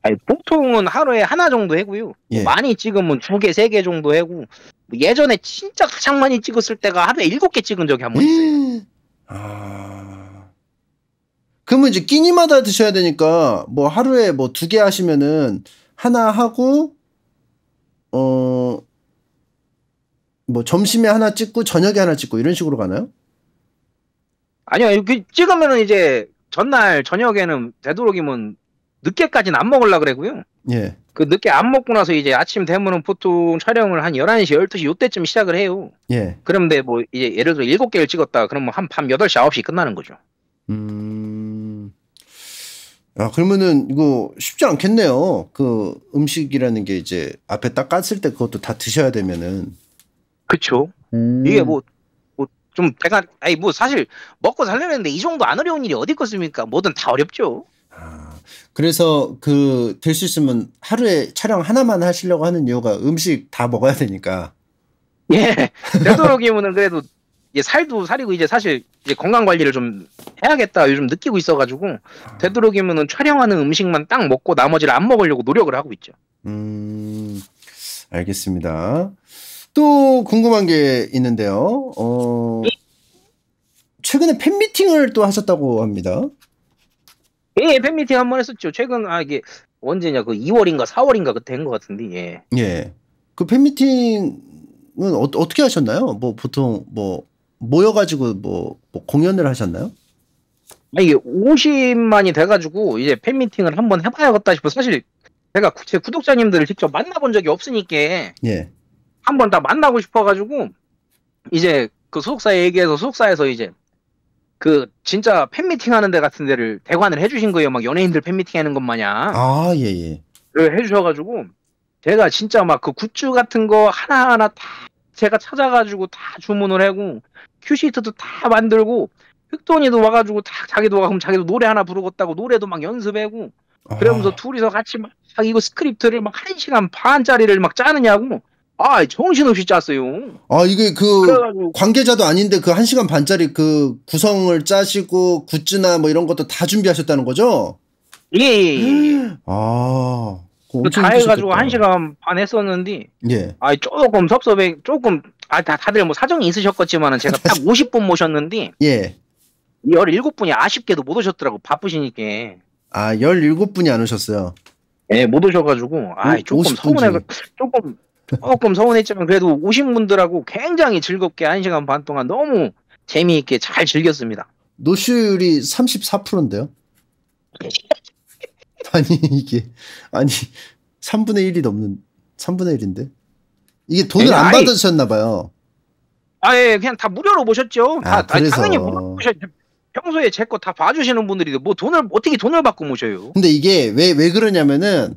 Speaker 2: 아니, 보통은 하루에 하나 정도 해고요. 뭐 예. 많이 찍으면 두 개, 세 개 정도 해고 뭐 예전에 진짜 가장 많이 찍었을 때가 하루에 일곱 개 찍은 적이 한 번 있어요. 아.
Speaker 1: 그러면 이제 끼니마다 드셔야 되니까 뭐 하루에 뭐 두 개 하시면은 하나 하고 어
Speaker 2: 뭐 점심에 하나 찍고 저녁에
Speaker 1: 하나 찍고 이런 식으로 가나요?
Speaker 2: 아니요 이렇게 그 찍으면은 이제 전날 저녁에는 되도록이면 늦게까지는 안 먹으려 그래고요. 예. 그 늦게 안 먹고 나서 이제 아침 되면은 보통 촬영을 한 11시, 12시 요때쯤 시작을 해요. 예. 그런데 뭐 이제 예를 들어 7개를 찍었다. 그러면 한 밤 8시, 9시 끝나는 거죠. 음.
Speaker 1: 아, 그러면은 이거 쉽지 않겠네요. 그 음식이라는 게 이제 앞에 딱 깠을 때 그것도 다 드셔야
Speaker 2: 되면은. 그쵸. 음. 이게 뭐, 뭐, 좀 약간, 아니, 뭐 사실 먹고 살려는데 이 정도 안 어려운 일이 어디 있겠습니까? 뭐든 다 어렵죠. 아,
Speaker 1: 그래서 그, 될 수 있으면 하루에 촬영 하나만 하시려고 하는 이유가 음식 다 먹어야
Speaker 2: 되니까. 예. 되도록이면 그래도 이제 살도 살이고 이제 사실 이제 건강 관리를 좀 해야겠다 요즘 느끼고 있어가지고 아. 되도록이면은 촬영하는 음식만 딱 먹고 나머지를 안 먹으려고 노력을 하고 있죠.
Speaker 1: 음, 알겠습니다. 또 궁금한 게 있는데요. 어, 최근에 팬미팅을 또 하셨다고 합니다.
Speaker 2: 예, 예 팬미팅 한 번 했었죠. 최근 아 이게 언제냐 그 2월인가 4월인가 그때 한것 같은데
Speaker 1: 예. 예. 그 팬미팅은 어, 떻게 하셨나요? 뭐 보통 뭐 모여가지고 뭐, 뭐
Speaker 2: 공연을 하셨나요? 아 이게 50만이 돼가지고 이제 팬미팅을 한번 해봐야겠다 싶어 사실 제가 제 구독자님들을 직접 만나본 적이 없으니까 예. 한번 다 만나고 싶어가지고 이제 그소속사 얘기해서 소속사에서 이제 그 진짜 팬미팅 하는 데 같은 데를 대관을 해주신 거예요 막 연예인들 팬미팅 하는 것 마냥 아 예예 예. 예. 그 해주셔가지고 제가 진짜 막 그 굿즈 같은 거 하나하나 다 제가 찾아가지고 다 주문을 하고 큐시트도 다 만들고 흑돈이도 와가지고 다 자기도 와 그럼 자기도 노래 하나 부르겠다고 노래도 막 연습하고 아. 그러면서 아. 둘이서 같이 막 이거 스크립트를 막 한 시간 반짜리를 막 짜느냐고 아 정신없이 짰어요.
Speaker 1: 아 이게 그 그래가지고. 관계자도 아닌데 그 한 시간 반짜리 그 구성을 짜시고 굿즈나 뭐 이런 것도 다 준비하셨다는 거죠? 예. 예, 예. 예. 아. 다 그 해가지고 한
Speaker 2: 시간 반 했었는데, 예. 아 조금 섭섭해, 조금 아 다, 다들 뭐 사정이 있으셨겠지만은 제가 딱 50분 [LAUGHS] 모셨는데, 예, 17분이 아쉽게도 못 오셨더라고 바쁘시니까.
Speaker 1: 아 17분이 안
Speaker 2: 오셨어요. 예, 못 오셔가지고 아 조금 서운해, 조금 조금 서운했지만 그래도 오신 분들하고 굉장히 즐겁게 한 시간 반 동안 너무 재미있게 잘 즐겼습니다.
Speaker 1: 노출이 34%인데요. [LAUGHS] 아니 이게 아니 3분의 1이 넘는 3분의 1인데 이게 돈을 안 아니, 받으셨나 봐요.
Speaker 2: 아예 그냥 다 무료로 보셨죠. 아, 그래서... 당연히 무료로 보셨죠. 평소에 제 거 다 봐주시는 분들이 뭐 돈을 어떻게 돈을 받고 모셔요. 근데 이게
Speaker 1: 왜왜 왜 그러냐면은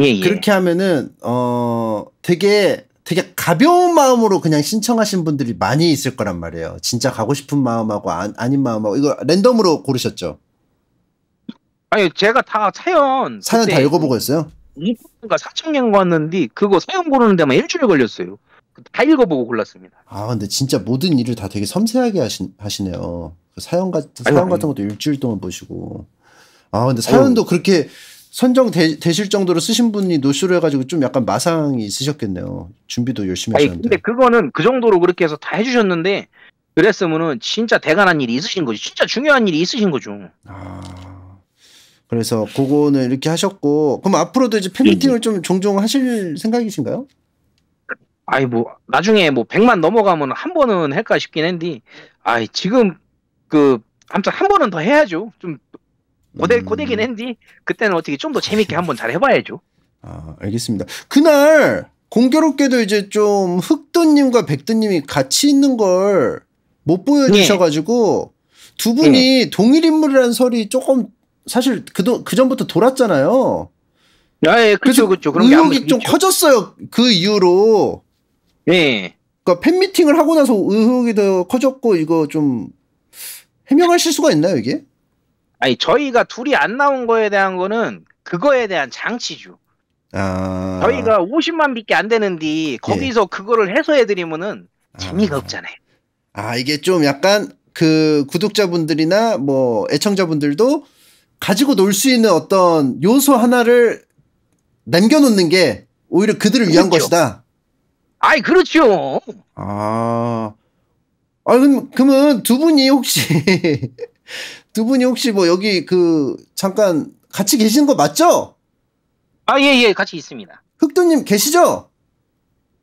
Speaker 1: 예, 예. 그렇게 하면은 어 되게 되게 가벼운 마음으로 그냥 신청하신 분들이 많이 있을 거란 말이에요. 진짜 가고 싶은 마음하고 아, 아닌 마음하고 이거 랜덤으로 고르셨죠.
Speaker 2: 아니 제가 다 사연 사연 다 읽어보고 했어요? 2천인가 4천년 갔는데 그거 사연 고르는 데만 일주일 걸렸어요. 다 읽어보고 골랐습니다.
Speaker 1: 아 근데 진짜 모든 일을 다 되게 섬세하게 하신, 하시네요. 그 사연 같은 사연 아니, 같은 것도 일주일 동안 보시고 아 근데 사연도 아유. 그렇게 선정되실 정도로 쓰신 분이 노쇼를 해가지고 좀 약간 마상이 있으셨겠네요. 준비도 열심히 아니, 하셨는데.
Speaker 2: 근데 그거는 그 정도로 그렇게 해서 다 해주셨는데 그랬으면은 진짜 대단한 일이 있으신 거지. 진짜 중요한 일이 있으신 거죠. 아.
Speaker 1: 그래서 그거는 이렇게 하셨고 그럼 앞으로도 이제 팬미팅을 예, 예. 좀 종종 하실 생각이신가요?
Speaker 2: 아이 뭐 나중에 뭐 100만 넘어가면 한 번은 할까 싶긴 했는데 아이 지금 그 아무튼 한 번은 더 해야죠. 좀 고대 음. 고대긴 했는데 그때는 어떻게 좀 더 재밌게 한번 잘 해봐야죠.
Speaker 1: 아 알겠습니다.
Speaker 2: 그날 공교롭게도 이제
Speaker 1: 좀 흑도님과 백도님이 같이 있는 걸못 네. 보여주셔가지고 네. 두 분이 네. 동일 인물이라는 설이 조금 사실 그도 그 전부터 돌았잖아요.
Speaker 2: 아, 예, 그렇죠, 그렇죠. 그런 의혹이 좀
Speaker 1: 있죠. 커졌어요. 그 이후로.
Speaker 2: 예. 그러니까 팬 미팅을 하고 나서 의혹이 더 커졌고 이거 좀 해명하실 수가 있나요 이게? 아니 저희가 둘이 안 나온 거에 대한 거는 그거에 대한 장치죠.
Speaker 1: 아... 저희가
Speaker 2: 50만 밖에 안 되는데 거기서 예. 그거를 해소해드리면은 아. 재미가 아... 없잖아요. 아 이게 좀 약간 그
Speaker 1: 구독자분들이나 뭐 애청자분들도 가지고 놀 수 있는 어떤 요소 하나를 남겨놓는 게 오히려 그들을 그렇죠. 위한 것이다.
Speaker 2: 아이 그렇죠.
Speaker 1: 아, 아 그럼 그러면 두 분이 혹시 [LAUGHS] 두 분이 혹시 뭐 여기 그 잠깐 같이 계시는 거 맞죠?
Speaker 2: 아예 예, 같이 있습니다.
Speaker 1: 흑도님 계시죠?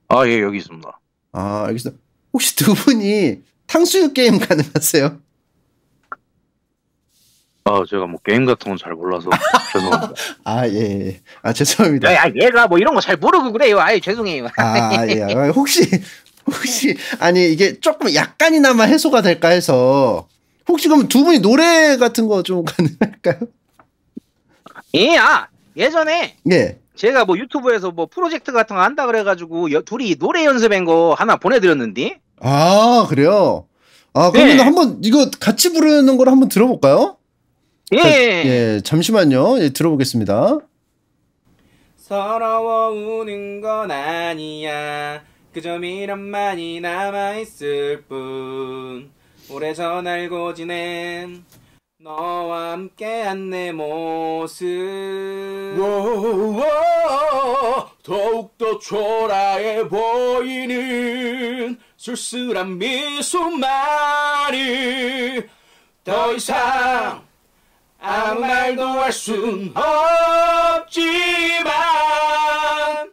Speaker 1: 아 예 여기 있습니다. 아 알겠습니다. 혹시 두 분이 탕수육 게임 가능하세요?
Speaker 2: 아 제가 뭐 게임 같은 건 잘 몰라서 [LAUGHS] 죄송합니다. 아 예, 예. 아 죄송합니다. 야, 야 얘가 뭐 이런 거 잘 모르고 그래요. 아예 죄송해요. 아 예. 아, 혹시 혹시 아니 이게 조금
Speaker 1: 약간이나마 해소가 될까 해서 혹시 그럼 두 분이 노래 같은 거 좀 [LAUGHS] 가능할까요?
Speaker 2: 예, 아 예전에 예. 제가 뭐 유튜브에서 뭐 프로젝트 같은 거 한다 그래가지고 여, 둘이 노래 연습한 거 하나 보내드렸는데.
Speaker 1: 아 그래요? 아 그러면 네. 한번 이거 같이 부르는 걸 한번 들어볼까요? 예. 자, 예, 잠시만요. 예, 들어보겠습니다. 서러워우는
Speaker 2: 건 아니야. 그 점이란만이 남아있을 뿐. 오래전 알고 지낸 너와 함께한 내 모습. 더욱더 초라해 보이는 쓸쓸한 미소만이 더 이상 아무 말도 할 순 없지만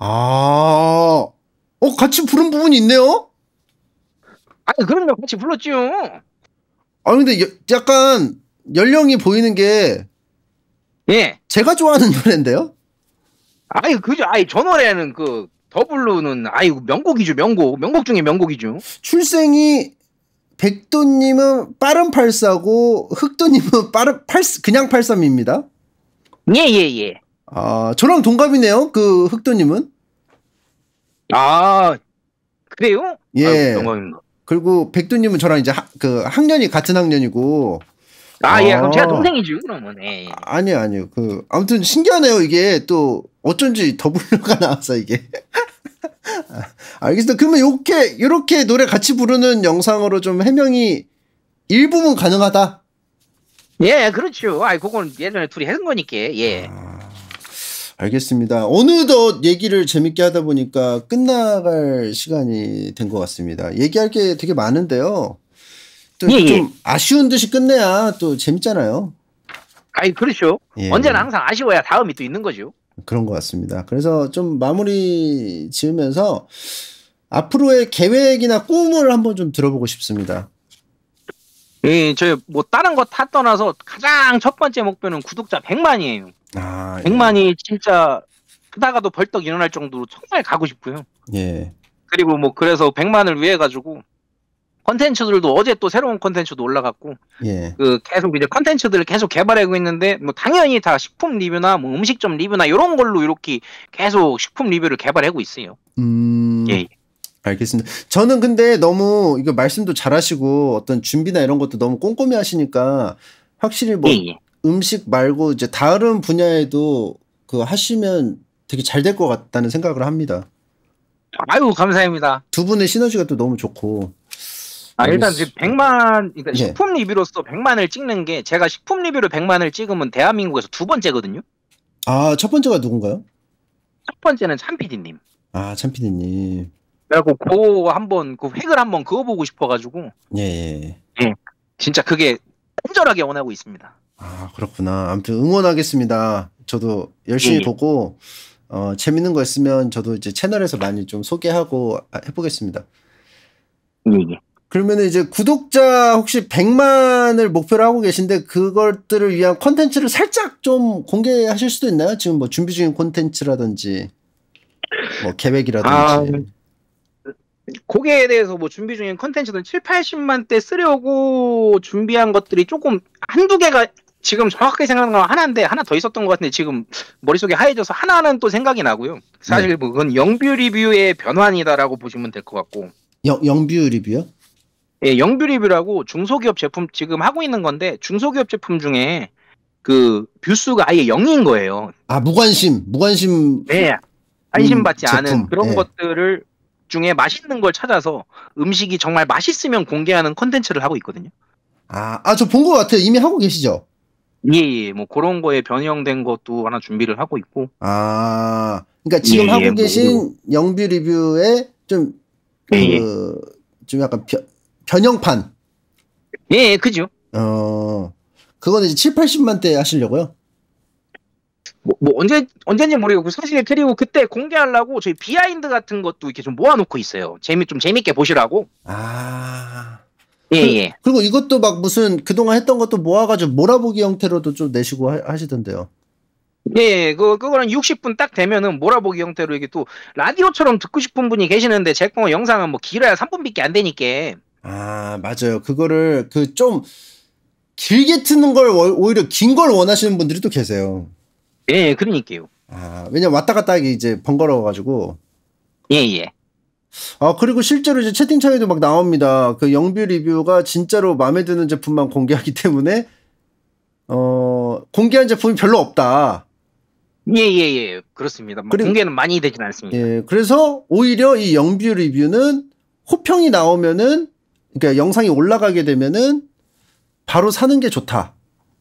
Speaker 1: 아, 어 같이 부른 부분이 있네요. 아니 그럼요 같이 불렀지요. 아 근데 여, 약간 연령이 보이는 게
Speaker 2: 예. 제가 좋아하는 노래인데요. 아니 그죠. 아니저 노래는 그 더블루는 아이 명곡이죠 명곡 명곡 중에 명곡이죠.
Speaker 1: 출생이 백도님은 빠른 팔사고 흑도님은 [LAUGHS] 빠른 팔 그냥 팔삼입니다.
Speaker 2: 예예예. 예, 예.
Speaker 1: 아 저랑 동갑이네요. 그 흑도님은. 아 그래요? 예. 그리고 백도님은 저랑 이제 하, 그 학년이 같은 학년이고. 아예 그럼 제가 아.
Speaker 2: 동생이죠 그러면. 예, 예,
Speaker 1: 아니요 아니요 그 아무튼 신기하네요 이게 또 어쩐지 더블유가 [LAUGHS] 나왔어 이게. [LAUGHS] 알겠습니다. 그러면 이렇게 이렇게 노래 같이 부르는 영상으로 좀 해명이 일부분 가능하다.
Speaker 2: 예, 그렇죠. 아이 그건 예전에 둘이 했던 거니까. 예. 아,
Speaker 1: 알겠습니다. 어느덧 얘기를 재밌게 하다 보니까 끝나갈 시간이 된 것 같습니다. 얘기할 게 되게 많은데요. 좀, 예, 예. 아쉬운 듯이 끝내야 또 재밌잖아요.
Speaker 2: 아이 그렇죠. 예. 언제나 항상 아쉬워야 다음이 또 있는 거죠.
Speaker 1: 그런 것 같습니다. 그래서 좀 마무리 지으면서 앞으로의 계획이나 꿈을 한번 좀 들어보고 싶습니다.
Speaker 2: 예, 저 뭐 다른 거 다 떠나서 가장 첫 번째 목표는 구독자 100만이에요. 아, 예. 100만이 진짜 그다가도 벌떡 일어날 정도로 정말 가고 싶고요. 예. 그리고 뭐 그래서 100만을 위해 가지고 컨텐츠들도 어제 또 새로운 컨텐츠도 올라갔고 예. 그 계속 이제 컨텐츠들을 계속 개발하고 있는데 뭐 당연히 다 식품 리뷰나 뭐 음식점 리뷰나 이런 걸로 이렇게 계속 식품 리뷰를 개발하고 있어요.
Speaker 1: 음. 예. 알겠습니다. 저는 근데 너무 이거 말씀도 잘하시고 어떤 준비나 이런 것도 너무 꼼꼼히 하시니까 확실히 뭐 예. 예. 음식 말고 이제 다른 분야에도 그 하시면 되게 잘 될 것 같다는 생각을 합니다. 아유 감사합니다. 두 분의 시너지가 또 너무 좋고
Speaker 2: 아, 일단 지금 100만, 그러니까 예. 식품 리뷰로서 100만을 찍는 게 제가 식품 리뷰로 100만을 찍으면 대한민국에서 두 번째거든요.
Speaker 1: 아, 첫 번째가 누군가요?
Speaker 2: 첫 번째는 참피디님.
Speaker 1: 아, 참피디님.
Speaker 2: 그래갖고 그거 한번, 그 획을 한번 그어보고 싶어가지고. 예, 예, 예. 진짜 그게 간절하게 원하고 있습니다.
Speaker 1: 아, 그렇구나. 아무튼 응원하겠습니다. 저도 열심히 예, 예. 보고, 어, 재밌는 거 있으면 저도 이제 채널에서 많이 좀 소개하고 아, 해보겠습니다. 예. 예. 그러면 이제 구독자 혹시 100만을 목표로 하고 계신데 그것들을 위한 컨텐츠를 살짝 좀 공개하실 수도 있나요? 지금 뭐 준비 중인 콘텐츠라든지 뭐 계획이라든지. 아,
Speaker 2: 그에 대해서 뭐 준비 중인 컨텐츠는 7, 80만 대 쓰려고 준비한 것들이 조금 한두 개가 지금 정확하게 생각나건 하나인데 하나 더 있었던 것 같은데 지금 머릿속에 하얘져서 하나는 또 생각이 나고요. 사실 네. 뭐 그건 영뷰 리뷰의 변환이다라고 보시면 될 것 같고.
Speaker 1: 영, 영뷰 리뷰요?
Speaker 2: 예, 영뷰리뷰라고 중소기업 제품 지금 하고 있는 건데 중소기업 제품 중에 그 뷰수가 아예 0인 거예요. 아 무관심,
Speaker 1: 무관심.
Speaker 2: 네, 음, 안심받지 음, 않은 그런 네. 것들을 중에 맛있는 걸 찾아서 음식이 정말 맛있으면 공개하는 컨텐츠를 하고 있거든요. 아, 아 저 본 것 같아요. 이미 하고 계시죠? 예, 예, 뭐 그런 거에 변형된 것도 하나 준비를 하고 있고.
Speaker 1: 아, 그러니까 지금 예, 예. 하고 예, 계신 뭐, 영뷰 리뷰에 좀 그좀 예, 그, 예. 약간 변, 변형판.
Speaker 2: 예, 예, 그죠. 어, 그거는 이제 7, 80만 대 하시려고요? 뭐, 뭐 언제 언제인지 모르겠고 그 사실 그리고 그때 공개하려고 저희 비하인드 같은 것도 이렇게 좀 모아놓고 있어요. 재미 좀 재밌게 보시라고. 아. 예, 그, 예.
Speaker 1: 그리고 이것도 막 무슨 그동안 했던 것도 모아가지고 몰아보기 형태로도 좀 내시고 하, 시던데요
Speaker 2: 예, 예, 그, 그거는 60분 딱 되면은 몰아보기 형태로 이게 또 라디오처럼 듣고 싶은 분이 계시는데 제거 영상은 뭐 길어야 3분밖에 안 되니까 아, 맞아요.
Speaker 1: 그거를 그 좀 길게 트는 걸 오히려 긴 걸 원하시는 분들이 또 계세요. 예, 예, 그러니까요. 아, 왜냐면 왔다 갔다 하기 이제 번거로워가지고. 예, 예. 아, 그리고 실제로 이제 채팅창에도 막 나옵니다. 그 영뷰 리뷰가 진짜로 마음에 드는 제품만 공개하기 때문에, 어, 공개한 제품이 별로 없다.
Speaker 2: 예, 예, 예. 그렇습니다. 뭐 그리고, 공개는 많이 되진 않습니다.
Speaker 1: 예. 그래서 오히려 이 영뷰 리뷰는 호평이 나오면은 그러니까 영상이 올라가게 되면은 바로 사는 게 좋다.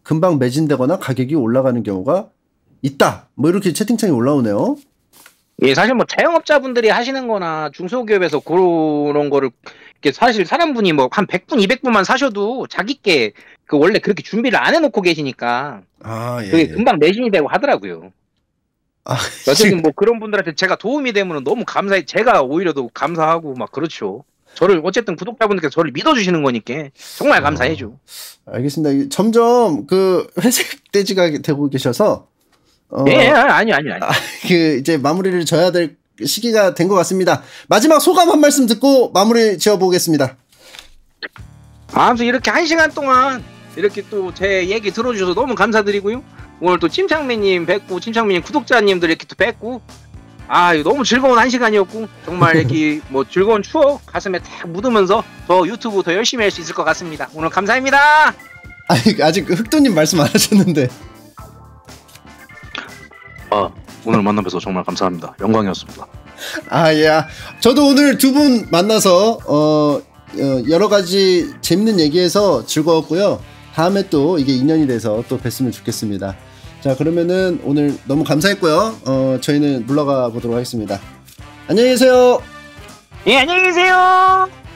Speaker 1: 금방 매진되거나 가격이 올라가는 경우가 있다. 뭐 이렇게 채팅창이
Speaker 2: 올라오네요. 예, 사실 뭐 자영업자분들이 하시는 거나 중소기업에서 그런 거를 사실 사람분이 뭐 한 100분, 200분만 사셔도 자기께 그 원래 그렇게 준비를 안 해놓고 계시니까 아, 예, 그게 예. 금방 매진이 되고 하더라고요. 아, 어쨌든 지금... 뭐 그런 분들한테 제가 도움이 되면 너무 감사해. 제가 오히려 더 감사하고 막 그렇죠. 저를 어쨌든 구독자분들께서 저를 믿어주시는 거니까 정말 아, 감사해줘. 어,
Speaker 1: 알겠습니다. 점점 그 회색 돼지가 되고 계셔서 어, 예 아니 예, 아니 아니. 아, 그 이제 마무리를 져야 될 시기가 된 것 같습니다. 마지막 소감 한 말씀 듣고 마무리 지어보겠습니다.
Speaker 2: 아, 아무튼 이렇게 한 시간 동안 이렇게 또 제 얘기 들어주셔서 너무 감사드리고요. 오늘 또 침착맨님 뵙고 침착맨님 구독자님들 이렇게 또 뵙고 아 너무 즐거운 한 시간이었고 정말 [LAUGHS] 이렇게 뭐 즐거운 추억 가슴에 탁 묻으면서 더 유튜브 더 열심히 할 수 있을 것 같습니다. 오늘 감사합니다.
Speaker 1: 아니 아직 그 흑도님 말씀 안 하셨는데.
Speaker 2: 아 오늘 만나뵈서 정말 감사합니다. 영광이었습니다.
Speaker 1: 아 예. 아, 저도 오늘 두 분 만나서 어, 어 여러 가지 재밌는 얘기해서 즐거웠고요. 다음에 또 이게 인연이 돼서 또 뵀으면 좋겠습니다. 자 그러면은 오늘 너무 감사했고요. 어, 저희는 물러가 보도록 하겠습니다.
Speaker 2: 안녕히 계세요. 예 안녕히 계세요.